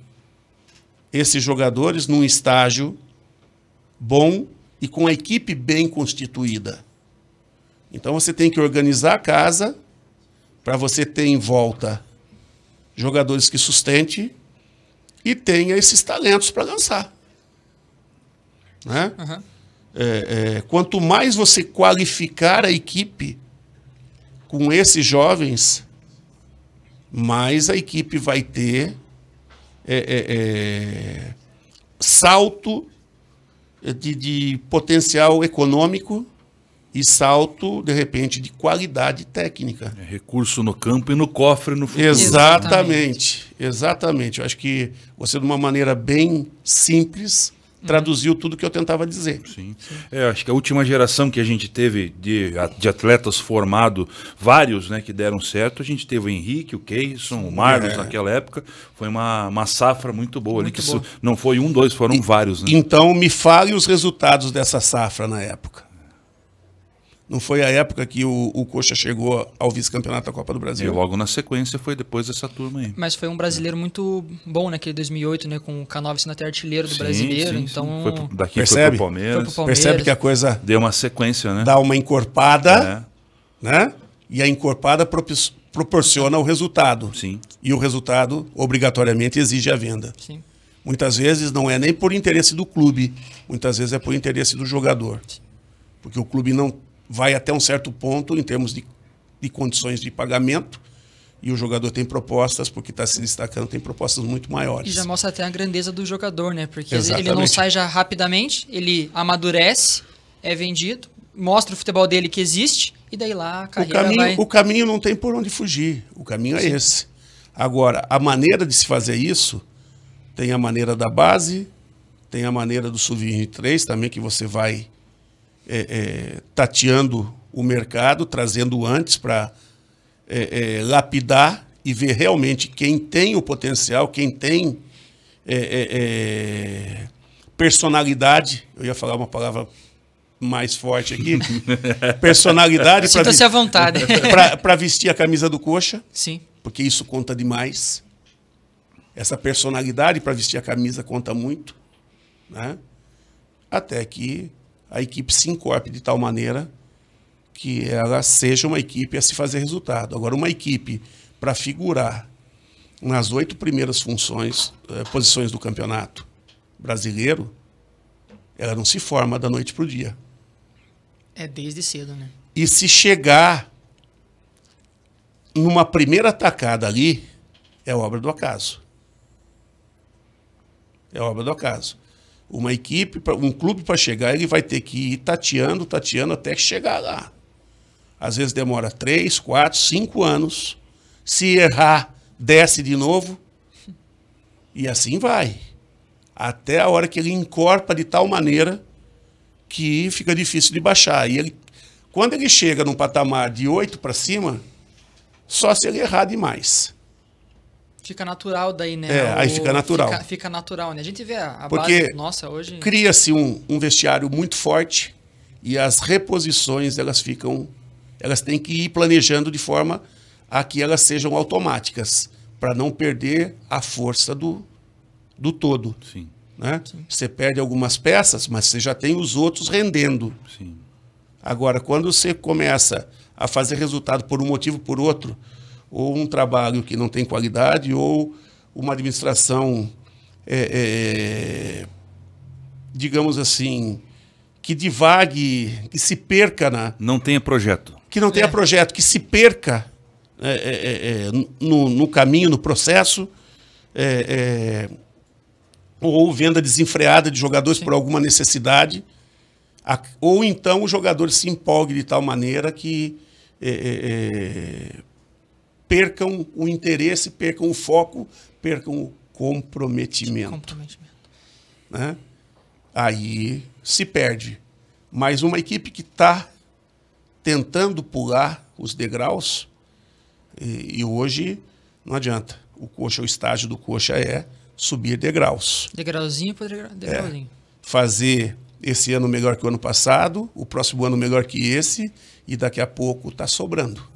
esses jogadores num estágio bom e com a equipe bem constituída. Então você tem que organizar a casa para você ter em volta jogadores que sustente e tenha esses talentos para lançar. Né? Uhum. É, é, quanto mais você qualificar a equipe com esses jovens, mais a equipe vai ter é, é, é salto de, de potencial econômico e salto, de repente, de qualidade técnica. É recurso no campo e no cofre no futuro. Exatamente, exatamente. Eu acho que você, de uma maneira bem simples, uhum. traduziu tudo que eu tentava dizer. Sim. É, acho que a última geração que a gente teve de, de atletas formado, vários né, que deram certo, a gente teve o Henrique, o Keyson, o Marlos é. naquela época. Foi uma, uma safra muito boa muito ali. Que boa. não foi um, dois, foram e, vários. Né? Então, me fale os resultados dessa safra na época. Não foi a época que o, o Coxa chegou ao vice-campeonato da Copa do Brasil. E logo na sequência foi depois dessa turma aí. Mas foi um brasileiro é. muito bom naquele né, 2008, né? Com o Canova sendo até artilheiro do sim, brasileiro. Sim, então. Sim. Foi pro, daqui Percebe? Foi pro, foi pro, Palmeiras. Percebe que a coisa. Deu uma sequência, né? Dá uma encorpada, é. né? E a encorpada proporciona o resultado. Sim. E o resultado, obrigatoriamente, exige a venda. Sim. Muitas vezes não é nem por interesse do clube, muitas vezes é por interesse do jogador. Porque o clube não vai até um certo ponto em termos de, de condições de pagamento. E o jogador tem propostas, porque está se destacando, tem propostas muito maiores. E já mostra até a grandeza do jogador, né? Porque Exatamente. ele não sai já rapidamente, ele amadurece, é vendido, mostra o futebol dele que existe, e daí lá a carreira o caminho, vai... O caminho não tem por onde fugir, o caminho é Sim. é esse. Agora, a maneira de se fazer isso, tem a maneira da base, tem a maneira do sub-23 também, que você vai é, é, tateando o mercado, trazendo antes para é, é, lapidar e ver realmente quem tem o potencial, quem tem é, é, personalidade. Eu ia falar uma palavra mais forte aqui. (laughs) personalidade para se à vontade (laughs) para vestir a camisa do coxa. Sim. Porque isso conta demais. Essa personalidade para vestir a camisa conta muito, né? Até que a equipe se encorpe de tal maneira que ela seja uma equipe a se fazer resultado. Agora, uma equipe para figurar nas oito primeiras funções, eh, posições do campeonato brasileiro, ela não se forma da noite para o dia. É desde cedo, né? E se chegar numa primeira atacada ali, é obra do acaso. É obra do acaso. Uma equipe, um clube para chegar, ele vai ter que ir tateando, tateando até chegar lá. Às vezes demora três, quatro, cinco anos. Se errar, desce de novo. E assim vai. Até a hora que ele encorpa de tal maneira que fica difícil de baixar. E ele, quando ele chega num patamar de oito para cima, só se ele errar demais. Fica natural daí, né? É, aí fica natural. Fica, fica, natural, né? A gente vê a, Porque base nossa hoje. Cria-se um, um vestiário muito forte e as reposições elas ficam. Elas têm que ir planejando de forma a que elas sejam automáticas, para não perder a força do, do todo. Sim. Né? Sim. Você perde algumas peças, mas você já tem os outros rendendo. Sim. Agora, quando você começa a fazer resultado por um motivo por outro, ou um trabalho que não tem qualidade, ou uma administração, é, é, digamos assim, que divague, que se perca na. Né? Não tenha projeto. Que não tenha é. projeto, que se perca né, é, é, é, no, no, caminho, no processo. ou venda desenfreada de jogadores Sim. por alguma necessidade, ou então o jogador se empolgue de tal maneira que percam o interesse, percam o foco, percam o comprometimento. comprometimento. Né? Aí se perde. Mas uma equipe que está tentando pular os degraus, e, e, hoje não adianta. O coxa, o estágio do coxa é subir degraus. Degrauzinho por degra é. degrauzinho. É. Fazer esse ano melhor que o ano passado, o próximo ano melhor que esse, e daqui a pouco está sobrando.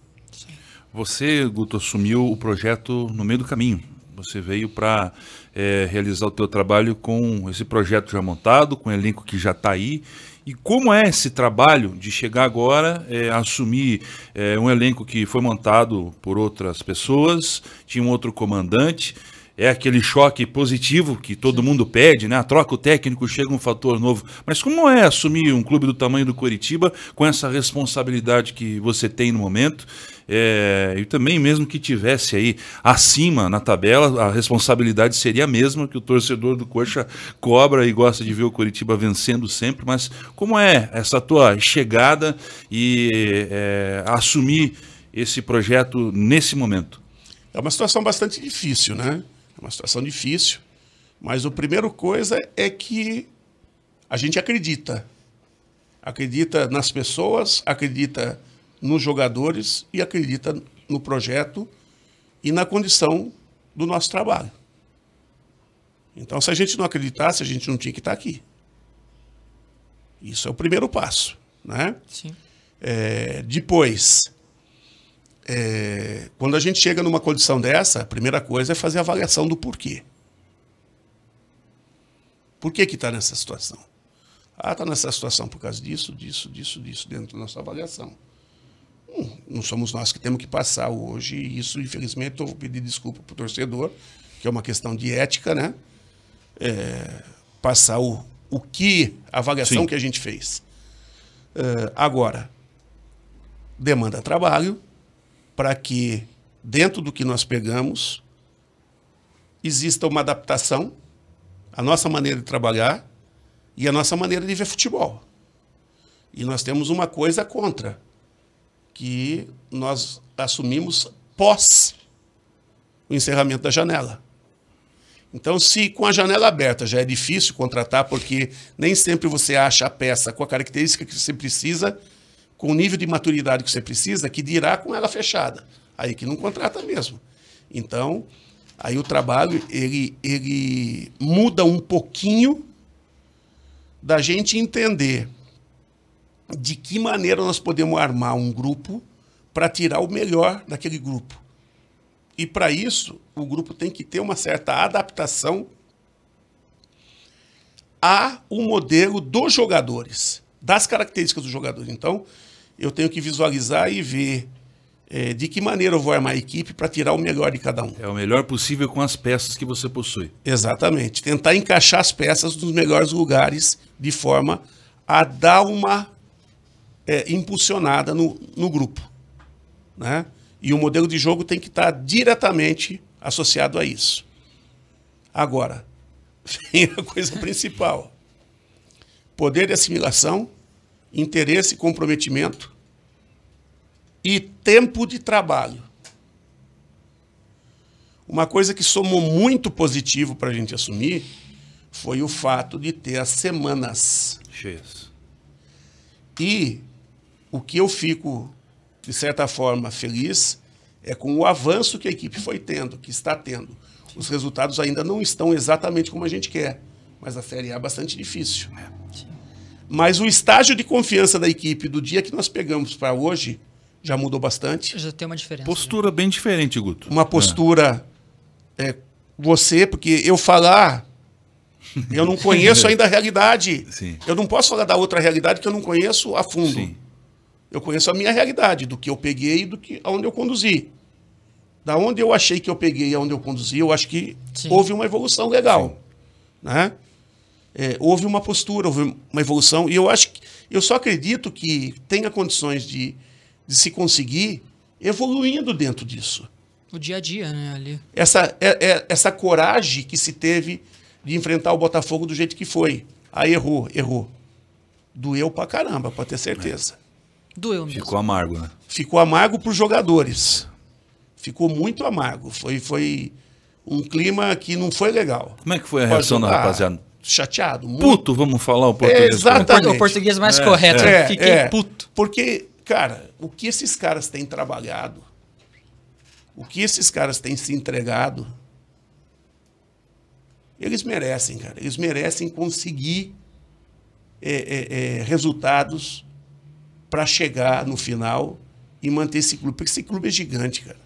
Você, Guto, assumiu o projeto no meio do caminho. Você veio para é, realizar o teu trabalho com esse projeto já montado, com o elenco que já está aí. E como é esse trabalho de chegar agora, é, assumir é, um elenco que foi montado por outras pessoas, tinha um outro comandante, é aquele choque positivo que todo mundo pede, né? troca o técnico chega um fator novo. Mas como é assumir um clube do tamanho do Curitiba com essa responsabilidade que você tem no momento? é, e também mesmo que tivesse aí acima na tabela, a responsabilidade seria a mesma que o torcedor do Coxa cobra e gosta de ver o Curitiba vencendo sempre, mas como é essa tua chegada e é, assumir esse projeto nesse momento? É uma situação bastante difícil, né? É uma situação difícil, mas a primeira coisa é que a gente acredita. Acredita nas pessoas, acredita nos jogadores e acredita no projeto e na condição do nosso trabalho. Então, se a gente não acreditasse, a gente não tinha que estar aqui. Isso é o primeiro passo, né? Sim. É, depois, é, quando a gente chega numa condição dessa, a primeira coisa é fazer a avaliação do porquê. Por que que está nessa situação? Ah, está nessa situação por causa disso, disso, disso, disso, dentro da nossa avaliação. Hum, não somos nós que temos que passar hoje. E isso, infelizmente, eu vou pedir desculpa para o torcedor, que é uma questão de ética, né? É, passar o, o que, a avaliação Sim. que a gente fez. É, agora, demanda trabalho para que, dentro do que nós pegamos, exista uma adaptação à nossa maneira de trabalhar e à nossa maneira de ver futebol. E nós temos uma coisa contra que nós assumimos pós o encerramento da janela. Então, se com a janela aberta já é difícil contratar, porque nem sempre você acha a peça com a característica que você precisa, com o nível de maturidade que você precisa, que dirá com ela fechada. Aí que não contrata mesmo. Então, aí o trabalho ele, ele muda um pouquinho da gente entender de que maneira nós podemos armar um grupo para tirar o melhor daquele grupo. E para isso, o grupo tem que ter uma certa adaptação a um modelo dos jogadores, das características dos jogadores. Então, eu tenho que visualizar e ver é, de que maneira eu vou armar a equipe para tirar o melhor de cada um. É o melhor possível com as peças que você possui. Exatamente. Tentar encaixar as peças nos melhores lugares de forma a dar uma é, impulsionada no, no grupo. Né? E o modelo de jogo tem que estar diretamente associado a isso. Agora, (laughs) vem a coisa principal: poder de assimilação, interesse e comprometimento e tempo de trabalho. Uma coisa que somou muito positivo para a gente assumir foi o fato de ter as semanas. Jesus. E o que eu fico, de certa forma, feliz é com o avanço que a equipe foi tendo, que está tendo. Os resultados ainda não estão exatamente como a gente quer, mas a Série A é bastante difícil. É. Mas o estágio de confiança da equipe do dia que nós pegamos para hoje já mudou bastante. Já tem uma diferença. Né? Postura bem diferente, Guto. Uma postura. É, você, porque eu falar. Eu não (laughs) conheço ainda a realidade. Sim. Eu não posso falar da outra realidade que eu não conheço a fundo. Sim. Eu conheço a minha realidade, do que eu peguei e do que aonde eu conduzi. Da onde eu achei que eu peguei e aonde eu conduzi, eu acho que Sim. houve uma evolução legal. Sim. Né? É, houve uma postura, houve uma evolução. E eu acho que eu só acredito que tenha condições de, de se conseguir evoluindo dentro disso. O dia a dia, né, ali. Essa, é, é, essa coragem que se teve de enfrentar o Botafogo do jeito que foi. Aí errou, errou. Doeu pra caramba, pode ter certeza. Doeu mesmo. Ficou amargo, né? Ficou amargo para os jogadores. Ficou muito amargo. Foi, foi um clima que não foi legal. Como é que foi a Pode reação da rapaziada? Chateado. Muito. Puto, vamos falar o português. É, exatamente. O português mais é, correto. É, Fiquei é, puto. Porque, cara, o que esses caras têm trabalhado, o que esses caras têm se entregado, eles merecem, cara. Eles merecem conseguir é, é, é, resultados para chegar no final e manter esse clube. Porque esse clube é gigante, cara.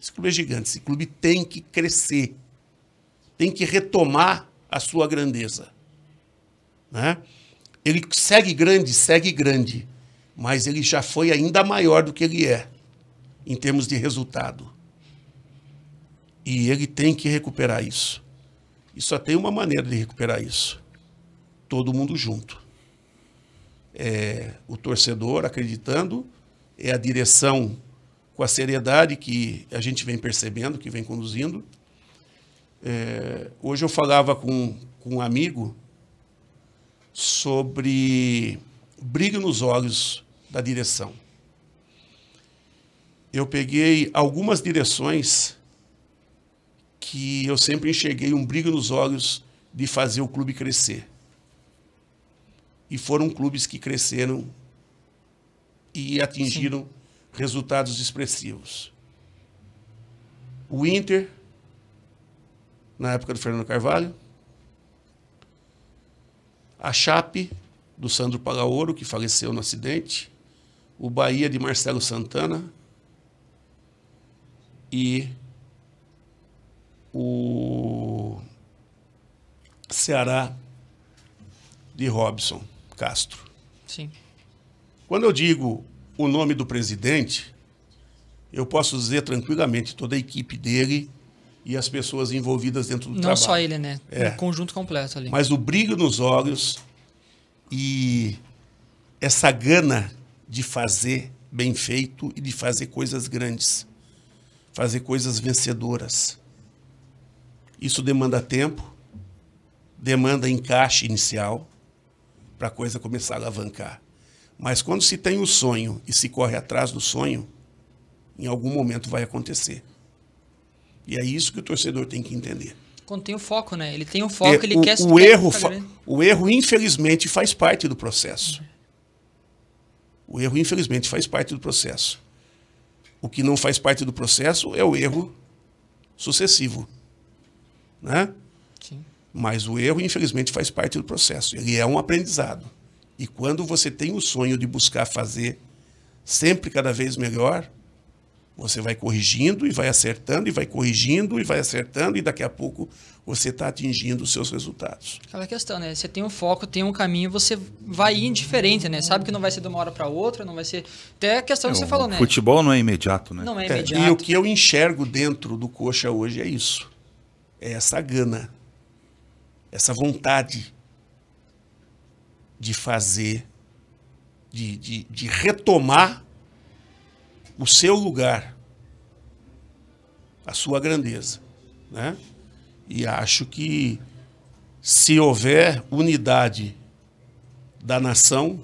Esse clube é gigante. Esse clube tem que crescer. Tem que retomar a sua grandeza. Né? Ele segue grande, segue grande. Mas ele já foi ainda maior do que ele é, em termos de resultado. E ele tem que recuperar isso. E só tem uma maneira de recuperar isso: todo mundo junto é o torcedor acreditando, é a direção com a seriedade que a gente vem percebendo, que vem conduzindo. É, hoje eu falava com, com um amigo sobre brilho nos olhos da direção. Eu peguei algumas direções que eu sempre enxerguei um brilho nos olhos de fazer o clube crescer. E foram clubes que cresceram e atingiram Sim. resultados expressivos. O Inter, na época do Fernando Carvalho, a Chape, do Sandro Palaoro, que faleceu no acidente, o Bahia de Marcelo Santana e o Ceará de Robson. Castro. Sim. Quando eu digo o nome do presidente, eu posso dizer tranquilamente toda a equipe dele e as pessoas envolvidas dentro do Não trabalho. Não só ele, né? É. O conjunto completo ali. Mas o brilho nos olhos e essa gana de fazer bem feito e de fazer coisas grandes, fazer coisas vencedoras. Isso demanda tempo, demanda encaixe inicial, para a coisa começar a alavancar. Mas quando se tem o sonho e se corre atrás do sonho, em algum momento vai acontecer. E é isso que o torcedor tem que entender. Quando tem o foco, né? Ele tem o foco, é, ele o, quer... O erro, o erro, infelizmente, faz parte do processo. O erro, infelizmente, faz parte do processo. O que não faz parte do processo é o erro sucessivo. Né? Sim. Mas o erro, infelizmente, faz parte do processo. Ele é um aprendizado. E quando você tem o sonho de buscar fazer sempre cada vez melhor, você vai corrigindo e vai acertando e vai corrigindo e vai acertando e daqui a pouco você está atingindo os seus resultados. Aquela questão, né? Você tem um foco, tem um caminho, você vai indiferente, né? Sabe que não vai ser de uma hora para outra, não vai ser. Até a questão é, que você falou, né? Futebol não é imediato, né? Não é imediato. É, e o que eu enxergo dentro do coxa hoje é isso. É essa gana essa vontade de fazer, de, de, de retomar o seu lugar, a sua grandeza. Né? E acho que se houver unidade da nação,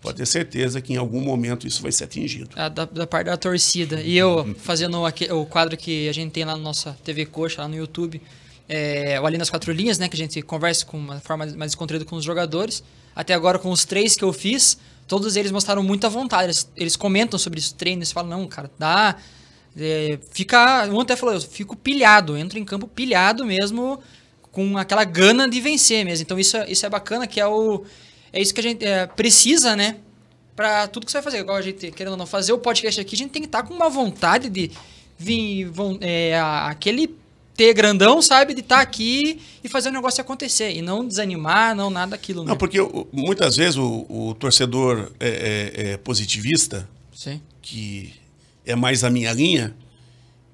pode ter certeza que em algum momento isso vai ser atingido. Ah, da, da, parte da torcida. E eu, fazendo o, o quadro que a gente tem lá na nossa TV Coxa, lá no YouTube, é, o Ali nas Quatro Linhas, né, que a gente conversa com uma forma mais descontraída com os jogadores. Até agora, com os três que eu fiz, todos eles mostraram muita vontade. Eles, eles comentam sobre isso, treino, falam, não, cara, dá... É, fica, um até falou, eu fico pilhado, entro em campo pilhado mesmo, com aquela gana de vencer mesmo. Então isso, é, isso é bacana, que é o é isso que a gente é, precisa, né? Para tudo que você vai fazer, igual a gente querendo ou não fazer o podcast aqui, a gente tem que estar tá com uma vontade de vir vão, é, aquele ter grandão, sabe? De estar tá aqui e fazer o negócio acontecer. E não desanimar, não nada daquilo. Não, né? porque muitas vezes o, o torcedor é, é, é positivista, Sim. que é mais a minha linha,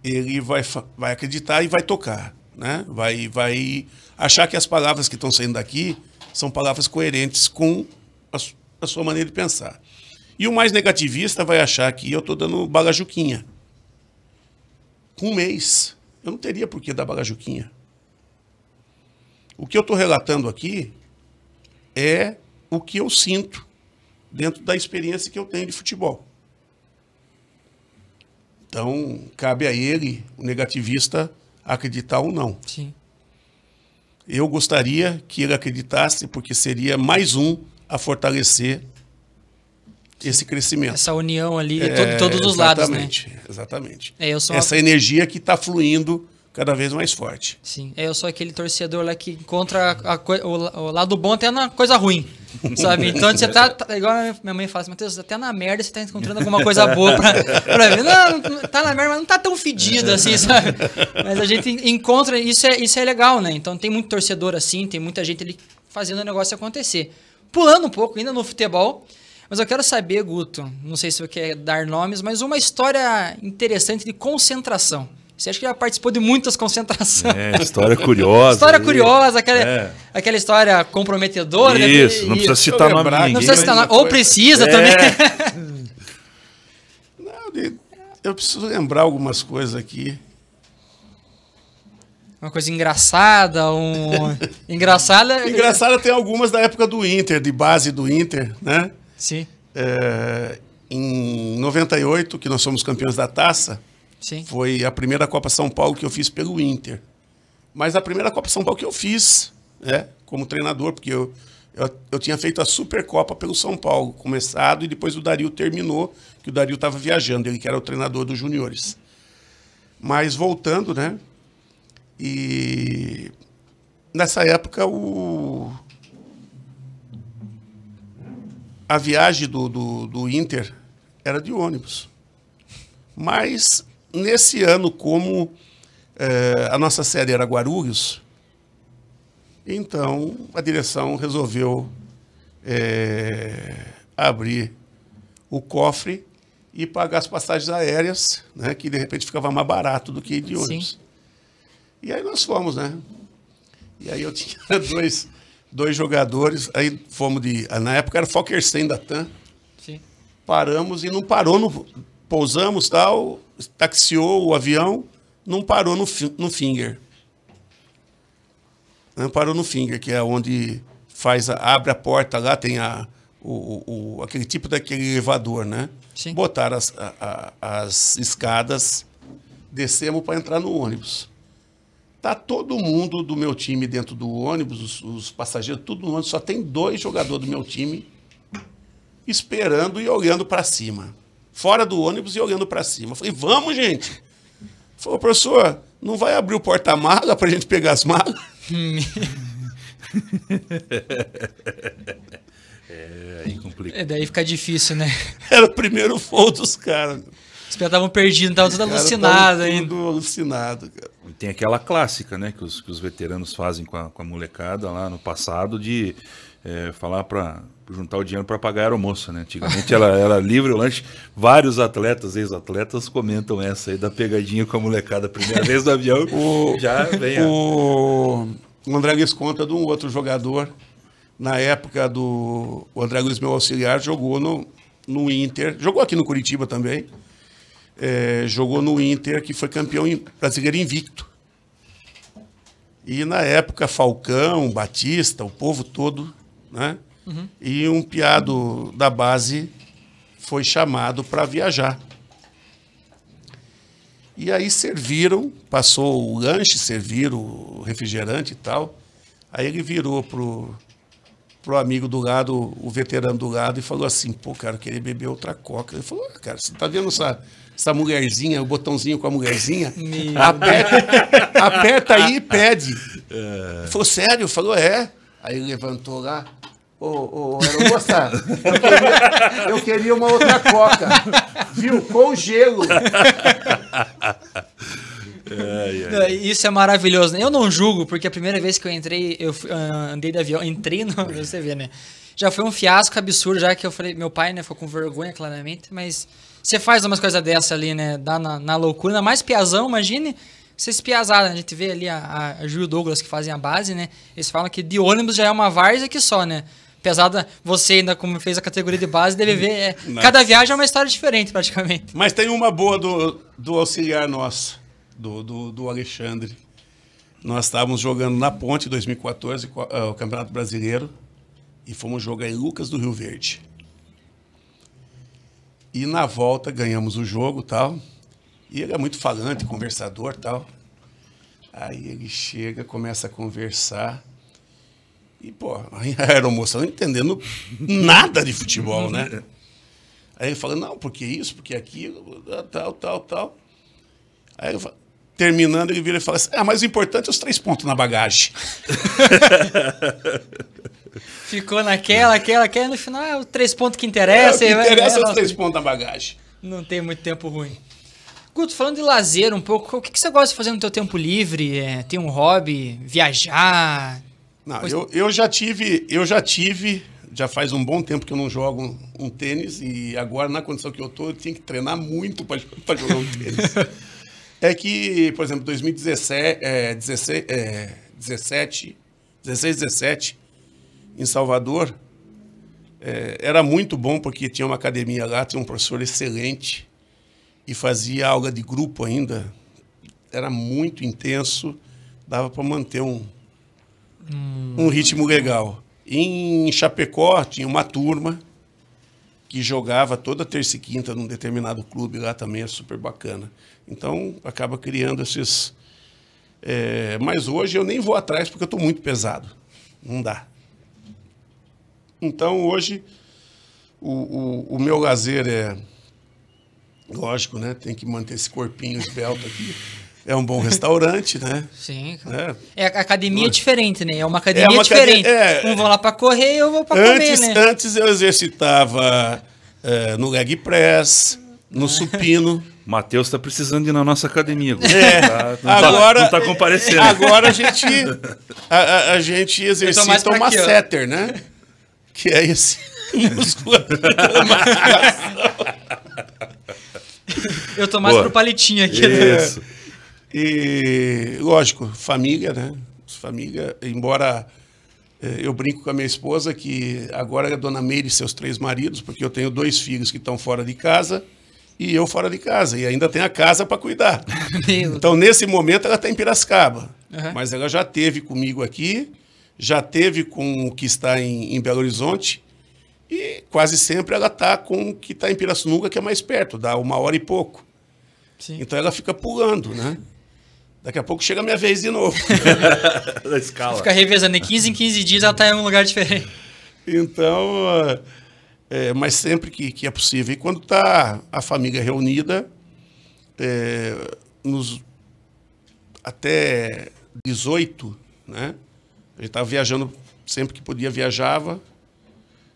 ele vai, vai acreditar e vai tocar. Né? Vai, vai achar que as palavras que estão saindo daqui são palavras coerentes com a, a sua maneira de pensar. E o mais negativista vai achar que eu estou dando balajuquinha. Com um mês eu não teria por que dar balajuquinha. O que eu estou relatando aqui é o que eu sinto dentro da experiência que eu tenho de futebol. Então, cabe a ele, o negativista, acreditar ou não. Sim. Eu gostaria que ele acreditasse, porque seria mais um a fortalecer esse crescimento. Essa união ali, é, todo, todos os lados, né? Exatamente, é, eu sou Essa a... energia que está fluindo cada vez mais forte. Sim, é, eu sou aquele torcedor lá que encontra a, a, o, o, lado bom até na coisa ruim, sabe? (laughs) Então você tá, tá igual minha mãe fala assim, Matheus, até na merda você está encontrando alguma coisa boa para ver. Não, não, tá na merda, mas não tá tão fedido assim, (laughs) sabe? Mas a gente encontra, isso é, isso é legal, né? Então tem muito torcedor assim, tem muita gente ali fazendo o negócio acontecer. Pulando um pouco ainda no futebol, mas eu quero saber, Guto, não sei se você quer dar nomes, mas uma história interessante de concentração. Você acha que já participou de muitas concentrações? É, história curiosa. história curiosa, aquela, é. aquela história comprometedora. Né? Isso, né? não precisa citar nome ninguém. Não precisa citar nome, ou precisa é. também. (laughs) não, eu preciso lembrar algumas coisas aqui. Uma coisa engraçada, um... (laughs) engraçada... engraçada tem algumas da época do Inter, de base do Inter, né? Sim. É, em 98, que nós somos campeões da taça, Sim. foi a primeira Copa São Paulo que eu fiz pelo Inter. Mas a primeira Copa São Paulo que eu fiz, né, como treinador, porque eu, eu, eu tinha feito a Supercopa pelo São Paulo, começado, e depois o Dario terminou, que o Dario estava viajando, ele que era o treinador dos juniores. Mas voltando, né? E nessa época o a viagem do, do, do Inter era de ônibus. Mas nesse ano, como eh, a nossa sede era Guarulhos, então a direção resolveu eh, abrir o cofre e pagar as passagens aéreas, né, que de repente ficava mais barato do que de ônibus. Sim. E aí nós fomos, né? E aí eu tinha (laughs) dois, dois jogadores, aí fomos de. Na época era Falkerstein da TAM. Sim. Paramos e não parou, no, pousamos tal, taxiou o avião, não parou no, no Finger. Não parou no Finger, que é onde faz a, abre a porta lá, tem a, o, o, aquele tipo daquele elevador, né? Sim. Botaram as, a, a, as escadas, descemos para entrar no ônibus. Tá todo mundo do meu time dentro do ônibus, os, os passageiros, tudo no ônibus, só tem dois jogadores do meu time esperando e olhando para cima. Fora do ônibus e olhando para cima. falei, vamos, gente! Falou, professor, não vai abrir o porta-mala para a gente pegar as malas? (laughs) é, aí É, daí fica difícil, né? (laughs) Era o primeiro voo dos caras. Os caras estavam perdidos, estavam tudo alucinado ainda. Tudo alucinado, cara tem aquela clássica, né, que os, que os veteranos fazem com a, com a molecada lá no passado de é, falar para juntar o dinheiro para pagar a aeromoça, né? Antigamente ela era livre o lanche. Vários atletas, ex-atletas, comentam essa aí da pegadinha com a molecada. Primeira vez no avião, (laughs) o, já vem o, a... o André Luiz conta de um outro jogador. Na época do... O André Luiz, meu auxiliar, jogou no, no Inter. Jogou aqui no Curitiba também é, jogou no Inter, que foi campeão brasileiro invicto. E na época, Falcão, Batista, o povo todo, né? Uhum. E um piado da base foi chamado para viajar. E aí serviram, passou o lanche, serviram o refrigerante e tal. Aí ele virou pro, pro amigo do lado, o veterano do lado, e falou assim, pô, cara, eu queria beber outra coca. Ele falou, ah, cara, você tá vendo essa, essa mulherzinha, o botãozinho com a mulherzinha. (laughs) aperta, aperta aí e pede. É. Falou, sério? Falou, é. Aí levantou lá. Ô, ô, moça, eu queria uma outra coca. Viu? Com gelo. É, é, é. Isso é maravilhoso. Né? Eu não julgo, porque a primeira vez que eu entrei, eu ah, andei de avião, entrei no. (laughs) Você vê, né? Já foi um fiasco absurdo, já que eu falei, meu pai, né, ficou com vergonha, claramente, mas você faz umas coisas dessa ali, né? Dá na, na loucura. Ainda mais piazão, imagine vocês piazaram, a gente vê ali a, a Ju Douglas que fazem a base, né? Eles falam que de ônibus já é uma várzea que só, né? Pesada, você ainda como fez a categoria de base, deve ver. É, (laughs) cada viagem é uma história diferente, praticamente. Mas tem uma boa do, do auxiliar nosso, do, do, do Alexandre. Nós estávamos jogando na Ponte 2014, eh, o Campeonato Brasileiro, e fomos jogar em Lucas do Rio Verde. E na volta ganhamos o jogo tal. E ele é muito falante, conversador tal. Aí ele chega, começa a conversar. E, pô, a (laughs) moço não entendendo nada de futebol, né? Aí ele fala, não, porque isso, porque aquilo, tal, tal, tal. Aí ele fala, terminando, ele vira e fala assim: Ah, mas o importante é os três pontos na bagagem. (laughs) Ficou naquela, aquela, aquela, no final é o três pontos que interessa. É, o que é, interessa é, é, os três é, pontos na bagagem. Não tem muito tempo ruim. Guto, falando de lazer um pouco, o que, que você gosta de fazer no teu tempo livre? É, tem um hobby? Viajar? Não, coisa... eu, eu já tive, eu já tive, já faz um bom tempo que eu não jogo um, um tênis e agora na condição que eu tô, eu tenho que treinar muito para (laughs) jogar um tênis. é que, por exemplo, 2017, é, 16, é, 17, 16, 17, em Salvador, é, era muito bom porque tinha uma academia lá, tinha um professor excelente e fazia aula de grupo ainda. Era muito intenso, dava para manter um, hum. um ritmo legal. Em Chapecó tinha uma turma que jogava toda terça e quinta num determinado clube lá também, é super bacana. Então acaba criando esses. É, mas hoje eu nem vou atrás porque eu estou muito pesado. Não dá. Então, hoje, o, o, o meu lazer é. Lógico, né? Tem que manter esse corpinho esbelto aqui. É um bom restaurante, né? Sim. Claro. Né? É, é academia diferente, né? É uma é academia é uma diferente. Academia, é... Um vão lá para correr e eu vou para comer, né? Antes eu exercitava é, no leg press, no ah. supino. (laughs) Matheus está precisando ir na nossa academia. É, tá, não tá- agora está tá comparecendo. Agora a gente a, a, a gente exercita uma setter, né? que é esse (laughs) Eu tô mais Boa. pro palitinho aqui. Né? Isso. Né? E, lógico, família, né? Família, embora eh, eu brinco com a minha esposa que agora é a dona Meire e seus três maridos, porque eu tenho dois filhos que estão fora de casa e eu fora de casa. E ainda tem a casa para cuidar. (laughs) então, nesse momento, ela está em Piracicaba. Uhum. Mas ela já teve comigo aqui já teve com o que está em, em Belo Horizonte e quase sempre ela está com o que está em Pirassununga, que é mais perto, dá uma hora e pouco. Sim. Então ela fica pulando, né? Daqui a pouco chega a minha vez de novo. da (laughs) escala. Fica revezando. De né? 15 em 15 dias ela está em um lugar diferente. Então, é, mas sempre que, que é possível. E quando está a família reunida, é, nos, até 18, né? A gente estava viajando sempre que podia, viajava.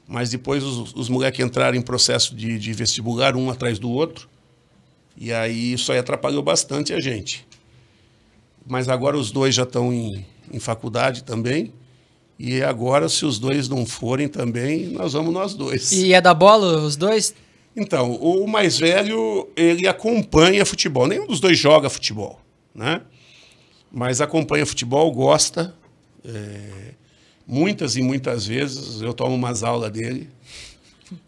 Mas depois os, os moleques entraram em processo de, de vestibular, um atrás do outro. E aí isso aí atrapalhou bastante a gente. Mas agora os dois já estão em, em faculdade também. E agora, se os dois não forem também, nós vamos nós dois. E é da bola os dois? Então, o mais velho, ele acompanha futebol. Nenhum dos dois joga futebol, né? Mas acompanha futebol, gosta. É, muitas e muitas vezes eu tomo umas aulas dele,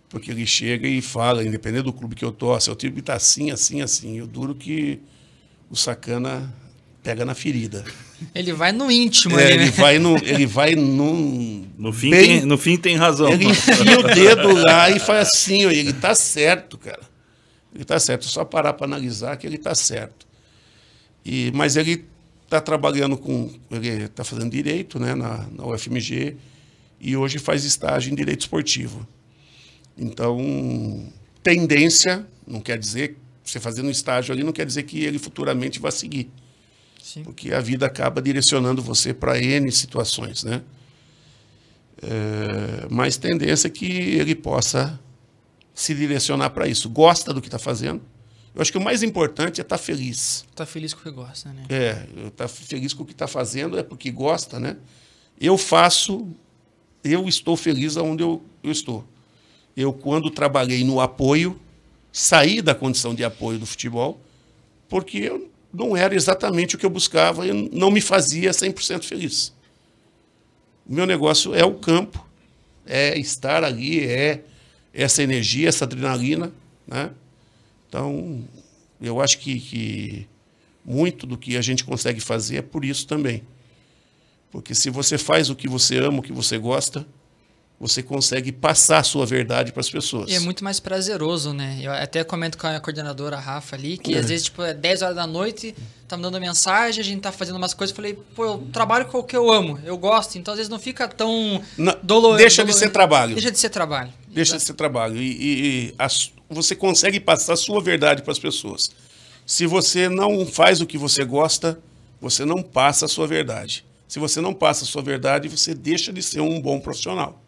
porque ele chega e fala, independente do clube que eu torço, assim, eu time está assim, assim, assim. Eu duro que o sacana pega na ferida. Ele vai no íntimo, é, ali, ele né? vai no, ele vai no no fim, bem, tem, no fim tem razão. Ele enfia o dedo lá e faz assim, ó, ele tá certo, cara. Ele tá certo, é só parar para analisar que ele tá certo. E mas ele Está trabalhando com. Ele está fazendo direito né, na, na UFMG e hoje faz estágio em direito esportivo. Então, tendência, não quer dizer, você fazendo um estágio ali não quer dizer que ele futuramente vai seguir. Sim. Porque a vida acaba direcionando você para N situações, né? É, mas tendência é que ele possa se direcionar para isso. Gosta do que está fazendo, eu acho que o mais importante é estar tá feliz. Estar tá feliz com o que gosta, né? É, estar tá feliz com o que está fazendo é porque gosta, né? Eu faço, eu estou feliz aonde eu, eu estou. Eu, quando trabalhei no apoio, saí da condição de apoio do futebol, porque eu não era exatamente o que eu buscava, e não me fazia 100% feliz. O meu negócio é o campo, é estar ali, é essa energia, essa adrenalina, né? Então, eu acho que, que muito do que a gente consegue fazer é por isso também. Porque se você faz o que você ama, o que você gosta, você consegue passar a sua verdade para as pessoas. E é muito mais prazeroso, né? Eu até comento com a coordenadora Rafa ali, que é. às vezes, tipo, é 10 horas da noite, tá me dando mensagem, a gente tá fazendo umas coisas, eu falei, pô, eu trabalho com o que eu amo, eu gosto, então às vezes não fica tão não, dolorido. Deixa de ser trabalho. Deixa de ser trabalho. Deixa Exato. de ser trabalho. E, e, e as, você consegue passar a sua verdade para as pessoas. Se você não faz o que você gosta, você não passa a sua verdade. Se você não passa a sua verdade, você deixa de ser um bom profissional.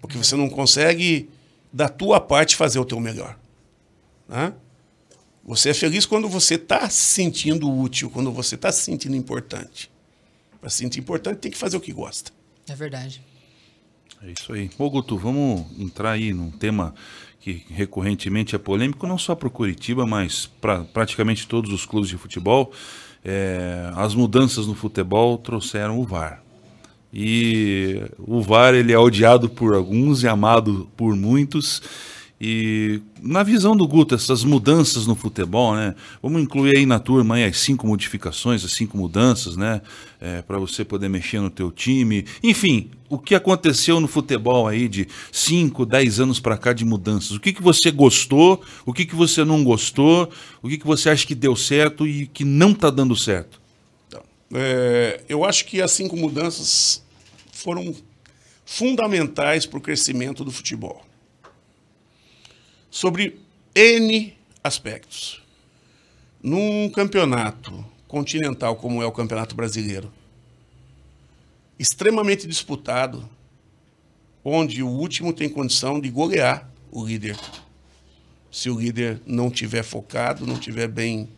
Porque você não consegue, da tua parte, fazer o teu melhor. Né? Você é feliz quando você está se sentindo útil, quando você está se sentindo importante. Para se sentir importante, tem que fazer o que gosta. É verdade. É isso aí. Ô, Guto, vamos entrar aí num tema que recorrentemente é polêmico, não só para o Curitiba, mas para praticamente todos os clubes de futebol, é, as mudanças no futebol trouxeram o VAR. E o VAR ele é odiado por alguns e amado por muitos. E na visão do Guto, essas mudanças no futebol, né? Vamos incluir aí na turma aí as cinco modificações, as cinco mudanças, né? É, para você poder mexer no teu time. Enfim, o que aconteceu no futebol aí de 5, 10 anos para cá de mudanças? O que, que você gostou? O que, que você não gostou? O que, que você acha que deu certo e que não está dando certo? Então, é, eu acho que as cinco mudanças foram fundamentais para o crescimento do futebol sobre N aspectos. Num campeonato continental como é o Campeonato Brasileiro, extremamente disputado, onde o último tem condição de golear o líder. Se o líder não tiver focado, não tiver bem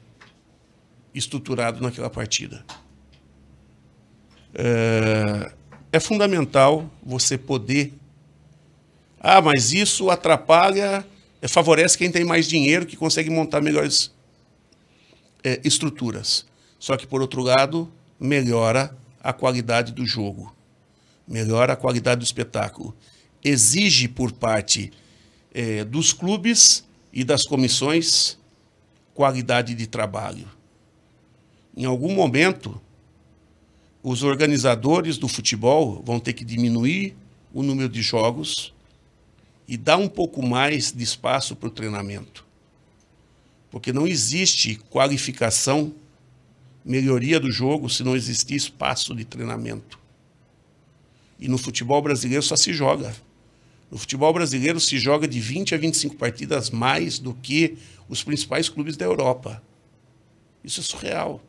estruturado naquela partida. É, é fundamental você poder. Ah, mas isso atrapalha é, favorece quem tem mais dinheiro, que consegue montar melhores é, estruturas. Só que, por outro lado, melhora a qualidade do jogo, melhora a qualidade do espetáculo. Exige por parte é, dos clubes e das comissões qualidade de trabalho. Em algum momento, os organizadores do futebol vão ter que diminuir o número de jogos e dá um pouco mais de espaço para o treinamento. Porque não existe qualificação, melhoria do jogo, se não existir espaço de treinamento. E no futebol brasileiro só se joga. No futebol brasileiro se joga de 20 a 25 partidas mais do que os principais clubes da Europa. Isso é surreal.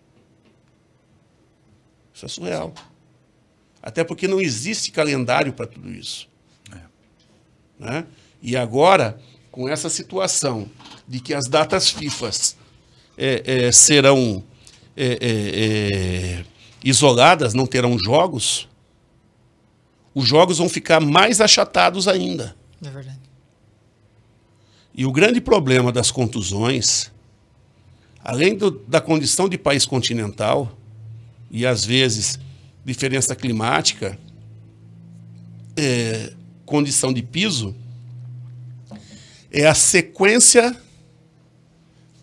Isso é surreal. Até porque não existe calendário para tudo isso. Né? E agora, com essa situação de que as datas FIFAs é, é, serão é, é, é, isoladas, não terão jogos, os jogos vão ficar mais achatados ainda. É verdade. E o grande problema das contusões, além do, da condição de país continental e às vezes diferença climática, é, condição de piso é a sequência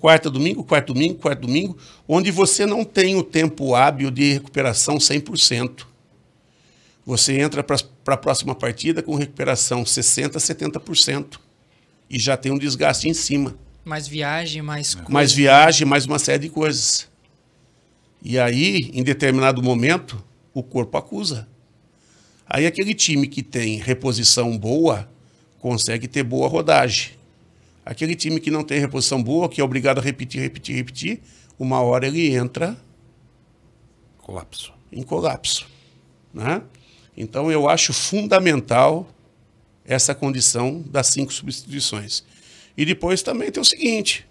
quarta domingo, quarto domingo, quarto domingo, onde você não tem o tempo hábil de recuperação 100%. Você entra para a próxima partida com recuperação 60%, 70%. E já tem um desgaste em cima. Mais viagem, mais coisa. Mais viagem, mais uma série de coisas. E aí, em determinado momento, o corpo acusa. Aí aquele time que tem reposição boa consegue ter boa rodagem. Aquele time que não tem reposição boa, que é obrigado a repetir, repetir, repetir, uma hora ele entra colapso. Em colapso, né? Então eu acho fundamental essa condição das cinco substituições. E depois também tem o seguinte: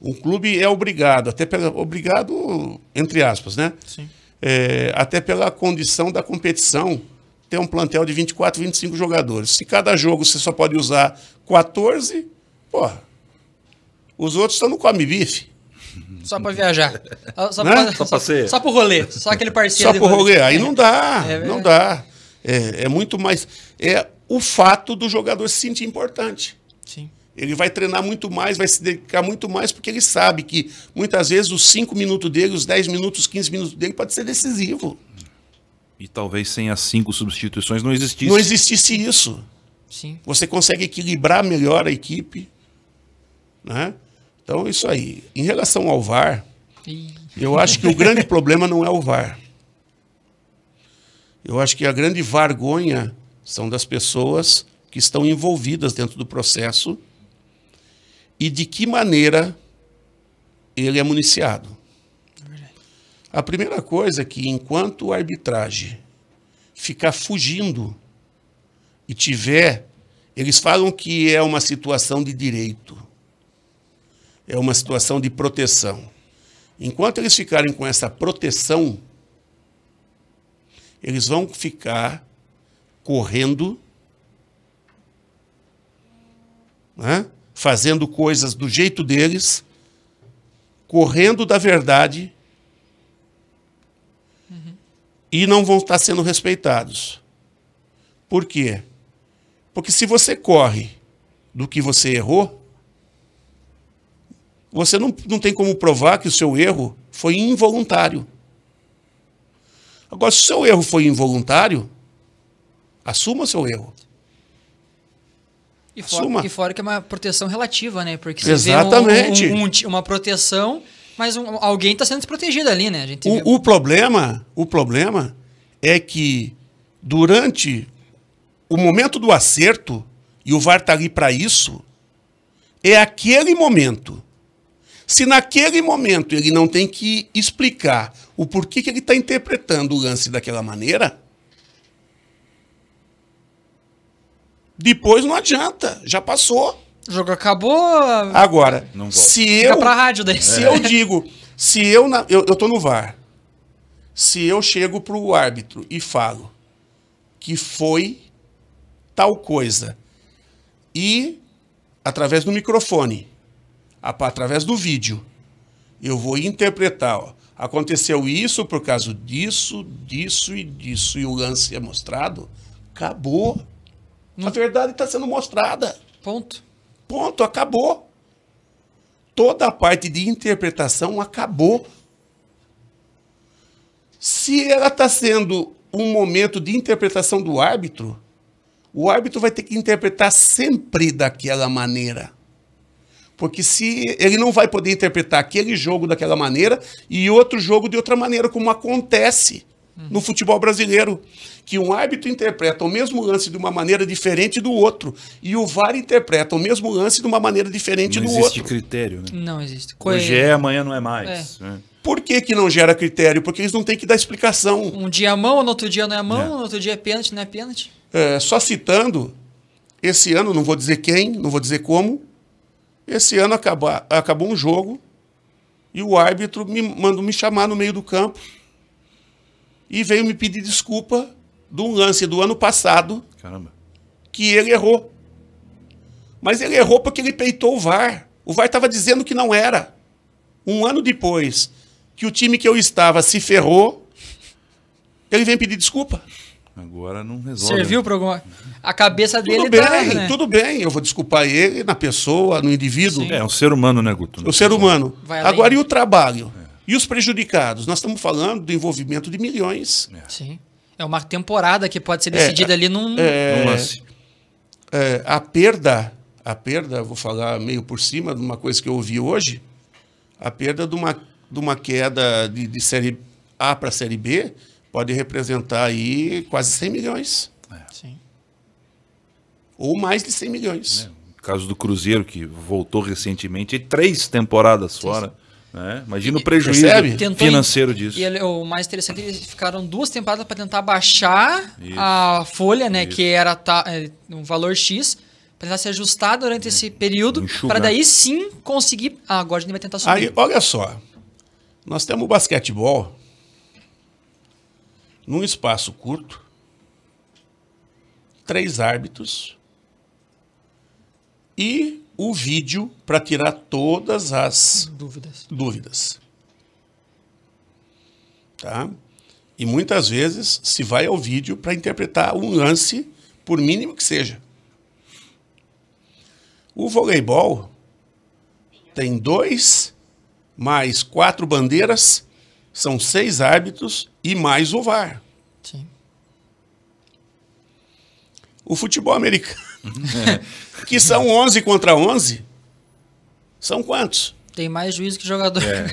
o clube é obrigado, até pela, obrigado entre aspas, né? Sim. É, até pela condição da competição ter um plantel de 24, 25 jogadores. Se cada jogo você só pode usar 14, porra, os outros estão no come-bife. Só para viajar. Ah, só, para né? pra, só, passeio. só rolê. Só aquele parceiro. Só para rolê. rolê. Aí não dá. É, é, não dá. É, é, muito mais. É o fato do jogador se sentir importante. Sim. Ele vai treinar muito mais, vai se dedicar muito mais, porque ele sabe que muitas vezes os 5 minutos dele, os 10 minutos, os 15 minutos dele pode ser decisivo. E talvez sem as cinco substituições não existisse. Não existisse isso. Sim. Você consegue equilibrar melhor a equipe. Né? Então, isso aí. Em relação ao VAR, eu acho que o grande (laughs) problema não é o VAR. Eu acho que a grande vergonha são das pessoas que estão envolvidas dentro do processo e de que maneira ele é municiado. A primeira coisa é que, enquanto a arbitragem ficar fugindo e tiver, eles falam que é uma situação de direito, é uma situação de proteção. Enquanto eles ficarem com essa proteção, eles vão ficar correndo, né? fazendo coisas do jeito deles, correndo da verdade e não vão estar sendo respeitados. Por quê? Porque se você corre do que você errou, você não, não tem como provar que o seu erro foi involuntário. Agora, se o seu erro foi involuntário, assuma o seu erro. E fora, e fora que é uma proteção relativa, né? Porque você Exatamente. vê um, um, um, uma proteção mas um, alguém está sendo desprotegido ali, né? O, o, problema, o problema é que durante o momento do acerto, e o VAR está ali para isso, é aquele momento. Se naquele momento ele não tem que explicar o porquê que ele está interpretando o lance daquela maneira, depois não adianta, já passou. O jogo acabou. Agora, se eu. Fica pra rádio daí. Se é. eu digo, se eu, na, eu. Eu tô no VAR. Se eu chego pro árbitro e falo que foi tal coisa. E, através do microfone, através do vídeo, eu vou interpretar, ó, aconteceu isso por causa disso, disso e disso, e o lance é mostrado, acabou. Não. A verdade está sendo mostrada. Ponto. Ponto, acabou. Toda a parte de interpretação acabou. Se ela está sendo um momento de interpretação do árbitro, o árbitro vai ter que interpretar sempre daquela maneira. Porque se ele não vai poder interpretar aquele jogo daquela maneira e outro jogo de outra maneira, como acontece no futebol brasileiro que um árbitro interpreta o mesmo lance de uma maneira diferente do outro e o VAR interpreta o mesmo lance de uma maneira diferente não do outro. Não existe critério, né? Não existe. Co Hoje é, amanhã não é mais. É. Né? Por que, que não gera critério? Porque eles não têm que dar explicação. Um dia a é mão, no outro dia não é a mão, é. no outro dia é pênalti, não é pênalti. É, só citando, esse ano, não vou dizer quem, não vou dizer como, esse ano acaba, acabou um jogo e o árbitro me mandou me chamar no meio do campo e veio me pedir desculpa de um lance do ano passado Caramba. que ele errou. Mas ele errou porque ele peitou o VAR. O VAR estava dizendo que não era. Um ano depois que o time que eu estava se ferrou, ele vem pedir desculpa. Agora não resolve. Né? Serviu para alguma. A cabeça dele tudo tá, bem, tá, né? Tudo bem, eu vou desculpar ele na pessoa, no indivíduo. Sim. É, um ser humano, né, Guto? O ser humano. Agora e o trabalho? É. E os prejudicados? Nós estamos falando do envolvimento de milhões. É. Sim. É uma temporada que pode ser é, decidida é, ali num, é, num lance. É, a perda, a perda, vou falar meio por cima de uma coisa que eu ouvi hoje, a perda de uma, de uma queda de, de série A para série B pode representar aí quase 100 milhões. É. Sim. Ou mais de 100 milhões. É, caso do Cruzeiro, que voltou recentemente, três temporadas fora. sim. Né? Imagina e, o prejuízo financeiro disso. E ele, o mais interessante, é eles ficaram duas temporadas para tentar baixar isso, a folha, né, isso. que era ta, é, um valor X, para tentar se ajustar durante é. esse período, para daí sim conseguir. Ah, agora a gente vai tentar subir. Aí, olha só. Nós temos o basquetebol num espaço curto, três árbitros e o vídeo para tirar todas as dúvidas. dúvidas. Tá? E muitas vezes se vai ao vídeo para interpretar um lance, por mínimo que seja. O voleibol tem dois mais quatro bandeiras, são seis árbitros e mais o VAR. Sim. O futebol americano (laughs) que são 11 contra 11. São quantos? Tem mais juízo que jogador. É,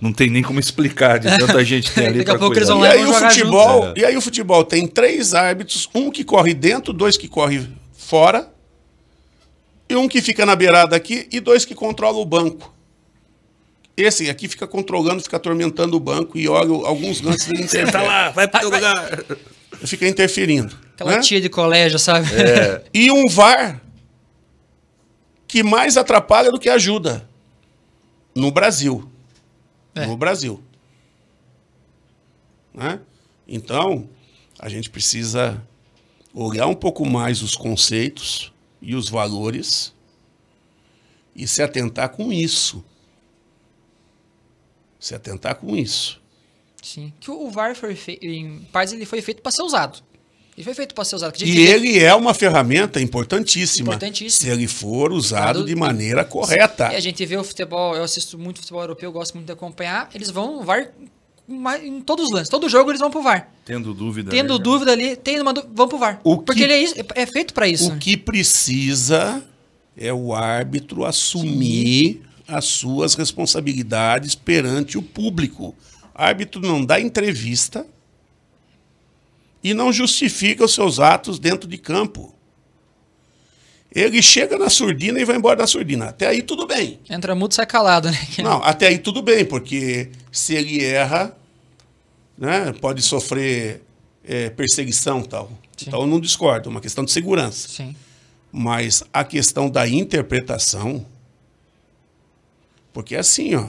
não tem nem como explicar de tanta gente tem ali. Daqui a pouco cuidar. eles vão lá e, aí o futebol, junto. É. E aí o futebol tem três árbitros, um que corre dentro, dois que corre fora, e um que fica na beirada aqui, e dois que controla o banco. Esse aqui fica controlando, fica atormentando o banco e olha alguns lances dele. (laughs) Você tá lá, vai pro teu lugar fica interferindo. Aquela né? tia de colégio, sabe? É. e um VAR que mais atrapalha do que ajuda. No Brasil. É. No Brasil. Né? Então, a gente precisa olhar um pouco mais os conceitos e os valores e se atentar com isso. Se atentar com isso. Sim. Que o VAR foi em parte ele foi feito para ser usado. Ele foi feito para ser usado. E é ele é uma ferramenta importantíssima, importantíssima. Se ele for usado de maneira correta. E a gente vê o futebol, eu assisto muito futebol europeu, gosto muito de acompanhar. Eles vão VAR em todos os lances. Todo jogo eles vão pro VAR. Tendo dúvida. Tendo ali, né? dúvida ali, tendo uma dúvida, vão pro VAR. O Porque que, ele é, isso, é feito para isso. O né? que precisa é o árbitro assumir Sim. as suas responsabilidades perante o público árbitro não dá entrevista e não justifica os seus atos dentro de campo. Ele chega na surdina e vai embora da surdina. Até aí tudo bem. Entra e sai calado, né? Não, até aí tudo bem, porque se ele erra, né, pode sofrer é, perseguição tal. Sim. Então eu não discordo, é uma questão de segurança. Sim. Mas a questão da interpretação, porque é assim, ó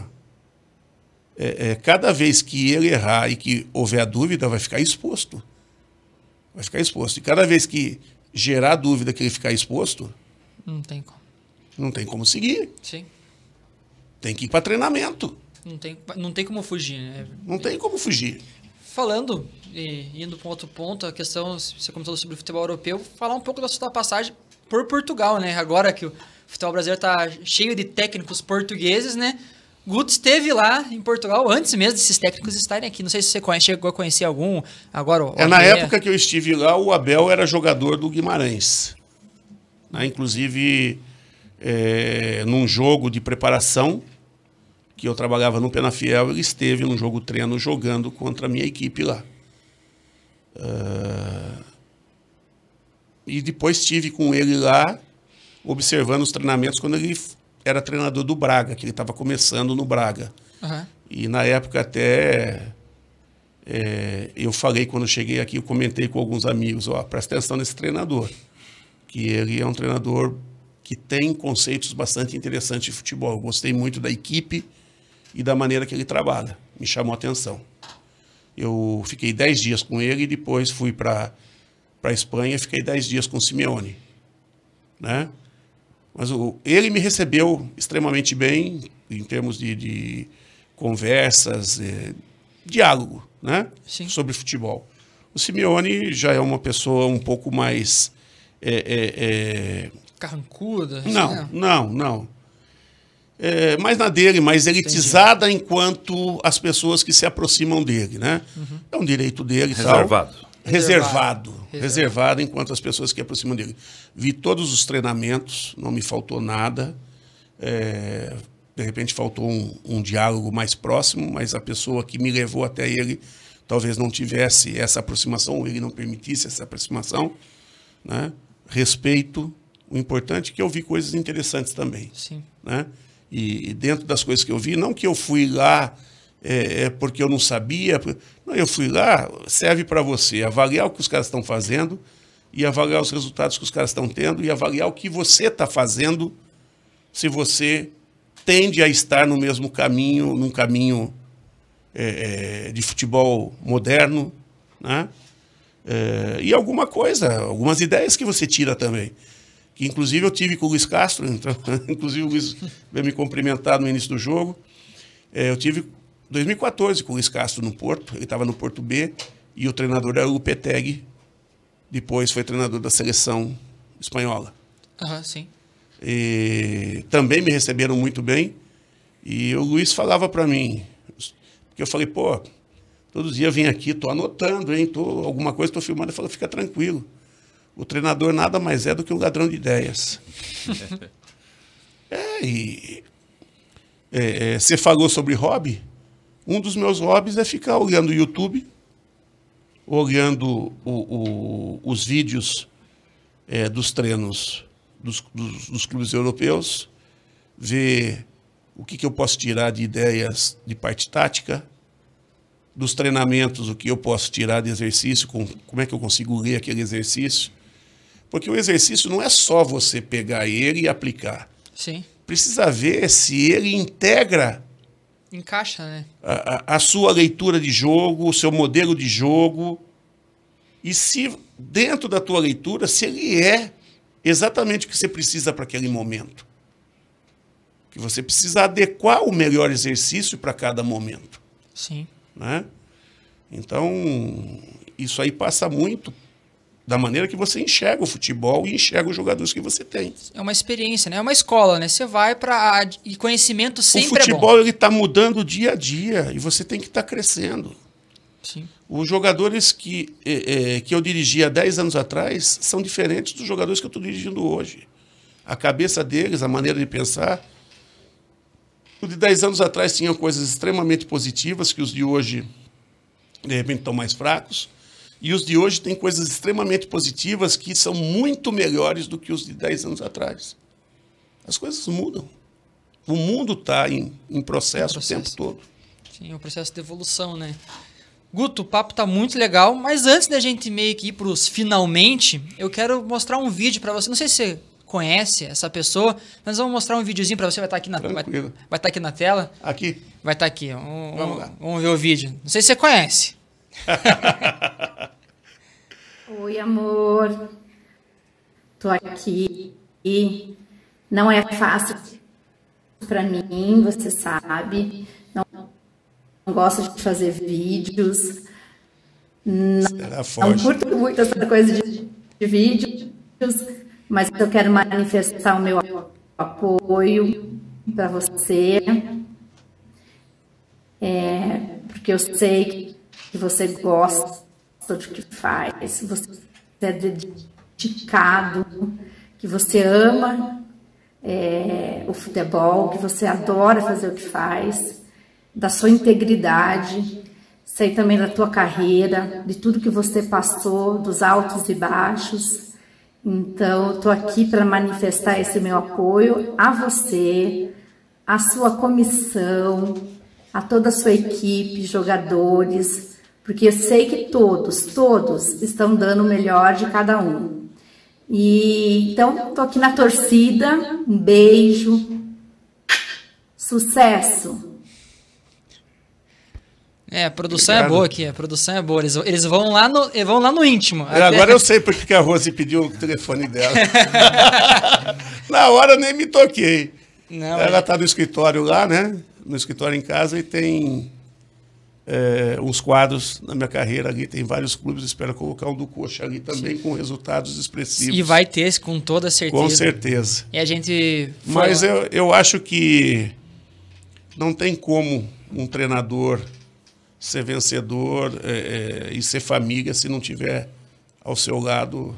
é, é, cada vez que ele errar e que houver dúvida, vai ficar exposto. Vai ficar exposto. E cada vez que gerar dúvida que ele ficar exposto. Não tem como. Não tem como seguir. Sim. Tem que ir para treinamento. Não tem, não tem como fugir, né? Não tem como fugir. Falando, e indo para um outro ponto, a questão, você comentou sobre o futebol europeu, falar um pouco da sua passagem por Portugal, né? Agora que o futebol brasileiro está cheio de técnicos portugueses, né? Guto esteve lá em Portugal antes mesmo desses técnicos estarem aqui. Não sei se você conhece, chegou a conhecer algum agora. É, na época que eu estive lá, o Abel era jogador do Guimarães. Né? Inclusive, é, num jogo de preparação, que eu trabalhava no Penafiel, ele esteve num jogo treino jogando contra a minha equipe lá. Uh... E depois estive com ele lá, observando os treinamentos quando ele era treinador do Braga, que ele estava começando no Braga. Uhum. E na época até é, eu falei, quando eu cheguei aqui, eu comentei com alguns amigos, ó, presta atenção nesse treinador, que ele é um treinador que tem conceitos bastante interessantes de futebol. Eu gostei muito da equipe e da maneira que ele trabalha. Me chamou a atenção. Eu fiquei 10 dias com ele e depois fui para a Espanha, fiquei 10 dias com o Simeone. Né? Mas o, ele me recebeu extremamente bem em termos de, de conversas, eh, diálogo, né? Sim. Sobre futebol. O Simeone já é uma pessoa um pouco mais é, é, é... carrancuda. Não, assim, não, né? não, não. É, mais na dele, mais elitizada Entendi. enquanto as pessoas que se aproximam dele, né? Uhum. É um direito dele. Reservado. Tal. Reservado. Reservado. Reservado enquanto as pessoas que aproximam dele. Vi todos os treinamentos, não me faltou nada. É, de repente faltou um, um, diálogo mais próximo, mas a pessoa que me levou até ele talvez não tivesse essa aproximação, ou ele não permitisse essa aproximação. Né? Respeito. O importante é que eu vi coisas interessantes também. Sim. Né? E, e dentro das coisas que eu vi, não que eu fui lá é, é porque eu não sabia. Não, eu fui lá, serve para você avaliar o que os caras estão fazendo e avaliar os resultados que os caras estão tendo e avaliar o que você está fazendo se você tende a estar no mesmo caminho, num caminho é, é, de futebol moderno, né? É, e alguma coisa, algumas ideias que você tira também. Que inclusive eu tive com o Luiz Castro, então, (laughs) inclusive o Luiz veio me cumprimentar no início do jogo. É, eu tive 2014, com o Castro no Porto, ele estava no Porto B e o treinador era o Peteg, depois foi treinador da seleção espanhola. Aham, uhum, sim. E também me receberam muito bem e o Luiz falava para mim, porque eu falei, pô, todos os dias vim aqui, tô anotando, hein, tô, alguma coisa tô filmando, ele falou, fica tranquilo. O treinador nada mais é do que um ladrão de ideias. (laughs) é, e é, é, você falou sobre hobby, um dos meus hobbies é ficar olhando o YouTube, olhando o, o, os vídeos é, dos treinos dos, dos, dos, clubes europeus, ver o que, que eu posso tirar de ideias de parte tática, dos treinamentos, o que eu posso tirar de exercício, com, como é que eu consigo ler aquele exercício. Porque o exercício não é só você pegar ele e aplicar. Sim. Precisa ver se ele integra Encaixa, né? A, a, sua leitura de jogo, o seu modelo de jogo. E se dentro da tua leitura, se ele é exatamente o que você precisa para aquele momento. Que você precisa adequar o melhor exercício para cada momento. Sim. Né? Então, isso aí passa muito da maneira que você enxerga o futebol e enxerga os jogadores que você tem. É uma experiência, né? É uma escola, né? Você vai para e conhecimento sempre é tá O futebol é ele está mudando dia a dia e você tem que estar tá crescendo. Sim. Os jogadores que é, que eu dirigi há 10 anos atrás são diferentes dos jogadores que eu estou dirigindo hoje. A cabeça deles, a maneira de pensar. os de 10 anos atrás tinham coisas extremamente positivas que os de hoje de repente estão mais fracos e os de hoje têm coisas extremamente positivas que são muito melhores do que os de 10 anos atrás. As coisas mudam. O mundo está em, em processo, processo, o tempo todo. Sim, é um processo de evolução, né? Guto, o papo tá muito legal, mas antes da gente meio que ir os finalmente, eu quero mostrar um vídeo para você. Não sei se você conhece essa pessoa, mas vamos mostrar um videozinho para você, vai estar tá aqui na vai, vai tá aqui na tela. Aqui. Vai estar tá aqui. Um, vamos lá. Vamos ver o vídeo. Não sei se você conhece. (laughs) Oi, amor. Tô aqui. Não é fácil para mim, você sabe. Não, não gosto de fazer vídeos. Não, não curto muito essa coisa de, de vídeos, mas eu quero manifestar o meu apoio para você. É, porque eu sei que que você gosta do que faz, você é dedicado, que você ama é, o futebol, que você adora fazer o que faz, da sua integridade, sei também da tua carreira, de tudo que você passou, dos altos e baixos. Então, estou aqui para manifestar esse meu apoio a você, à sua comissão, a toda a sua equipe, jogadores, porque eu sei que todos, todos estão dando o melhor de cada um. E então tô aqui na torcida, um beijo. Sucesso. É, a produção Obrigado. é boa aqui, a produção é boa. Eles, eles vão, lá no, vão lá no íntimo. Eu, Agora eu sei porque que a Rose pediu o telefone dela. (laughs) Na hora eu nem me toquei. Não, Ela está é... Tá no escritório lá, né? No escritório em casa e tem é, uns quadros na minha carreira ali, tem vários clubes, espero colocar um do Coxa ali também Sim. com resultados expressivos. E vai ter, com toda certeza. Com certeza. E a gente. Mas eu, eu acho que não tem como um treinador ser vencedor é, é, e ser família se não tiver ao seu lado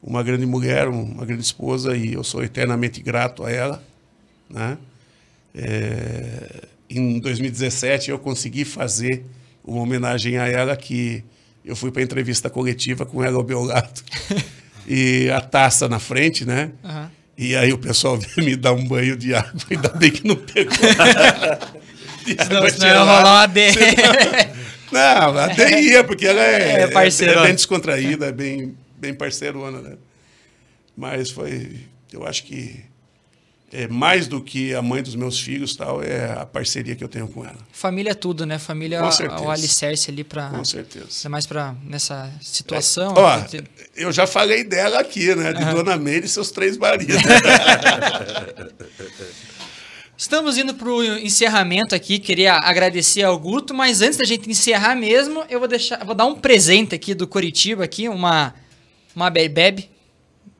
uma grande mulher, uma grande esposa, e eu sou eternamente grato a ela. Né? É, em 2017 eu consegui fazer uma homenagem a ela que eu fui para entrevista coletiva com ela ao meu lado (laughs) e a taça na frente, né? Uhum. E aí o pessoal veio me dar um banho de água, ainda bem que não pegou. (laughs) Senão, senão rolar uma Não, até (laughs) ia, porque ela é, é, é, bem descontraída, é bem, bem parceirona, né? Mas foi, eu acho que é, mais do que a mãe dos meus filhos tal é a parceria que eu tenho com ela família é tudo né família é o alicerce ali para com certeza é mais para nessa situação é, ó, gente... Né? eu já falei dela aqui né de uhum. Dona Meire e seus três maridos (laughs) Estamos indo para o encerramento aqui. Queria agradecer ao Guto, mas antes da gente encerrar mesmo, eu vou deixar, vou dar um presente aqui do Curitiba aqui, uma uma bebebe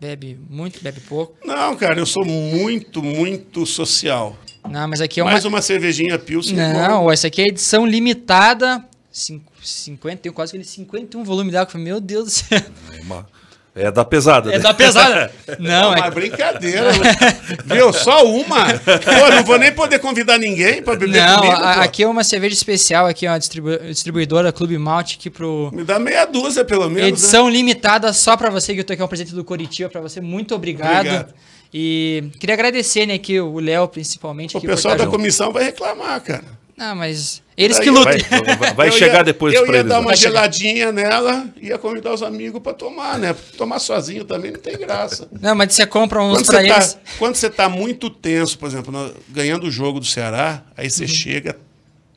Bebe muito, bebe pouco. Não, cara, eu sou muito, muito social. Não, mas aqui é uma... Mais uma cervejinha Pilsen. Não, essa aqui é edição limitada. 51, quase que ele 51 volume d'água. Meu Deus do céu. É Uma... É da pesada. É né? da pesada. (laughs) Não, é uma é... brincadeira. (laughs) Viu? Só uma? Pô, não vou nem poder convidar ninguém para beber não, comigo. A, aqui é uma cerveja especial, aqui é uma distribu distribuidora Clube Malte aqui pro... Me dá meia dúzia, pelo menos. Né? Edição né? limitada só para você, que eu tô aqui é um presente do Curitiba para você. Muito obrigado. obrigado. E queria agradecer né, aqui o Léo, principalmente. O pessoal tá da junto. comissão vai reclamar, cara. Ah, mas eles Aí, que lutam. Vai, vai (laughs) chegar ia, depois para eles. Eu dar né? uma geladinha chegar. nela, ia convidar os amigos para tomar, né? Tomar sozinho também não tem graça. Não, mas você compra uns para tá, eles. Quando você tá muito tenso, por exemplo, no, ganhando o jogo do Ceará, aí você uhum. chega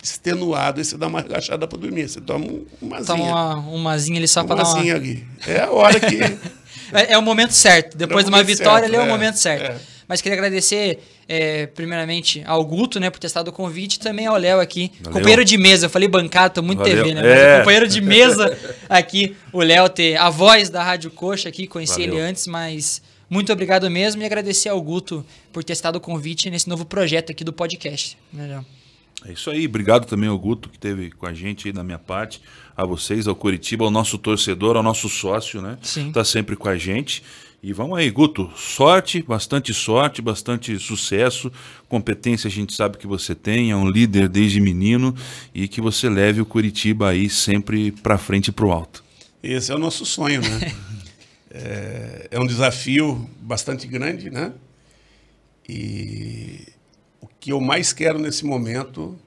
extenuado, e você dá uma relaxada para dormir. Você toma uma zinha. Toma uma, uma zinha ali só para dar uma... Uma ali. É a hora que... (laughs) é, é, o momento certo. Depois é de uma vitória certo, ali é, é o momento certo. É. Mas queria agradecer, é, primeiramente, ao Guto, né, por ter estado o convite, e também ao Léo aqui, Valeu. companheiro de mesa. Eu falei bancado, tô muito Valeu. TV, né? É. companheiro de mesa (laughs) aqui, o Léo ter a voz da Rádio Coxa aqui, conheci Valeu. ele antes, mas muito obrigado mesmo e agradecer ao Guto por ter estado o convite nesse novo projeto aqui do podcast. É isso aí, obrigado também ao Guto que teve com a gente aí na minha parte, a vocês, ao Curitiba, ao nosso torcedor, ao nosso sócio, né? Sim. Tá sempre com a gente. E vamos aí, Guto. Sorte, bastante sorte, bastante sucesso. Competência a gente sabe que você tem, é um líder desde menino e que você leve o Curitiba aí sempre para frente e para o alto. Esse é o nosso sonho, né? (laughs) é, é um desafio bastante grande, né? E o que eu mais quero nesse momento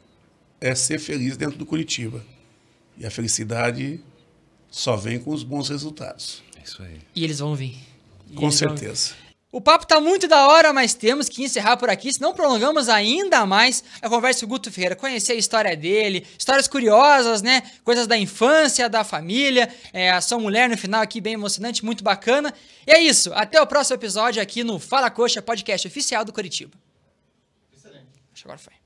é ser feliz dentro do Curitiba. E a felicidade só vem com os bons resultados. É isso aí. E eles vão vir. Com certeza. O papo tá muito da hora, mas temos que encerrar por aqui, senão prolongamos ainda mais a conversa com o Guto Ferreira. Conhecer a história dele, histórias curiosas, né? Coisas da infância, da família, é, a sua mulher no final aqui, bem emocionante, muito bacana. E é isso, até o próximo episódio aqui no Fala Coxa, podcast oficial do Curitiba. Excelente. Acho que agora foi.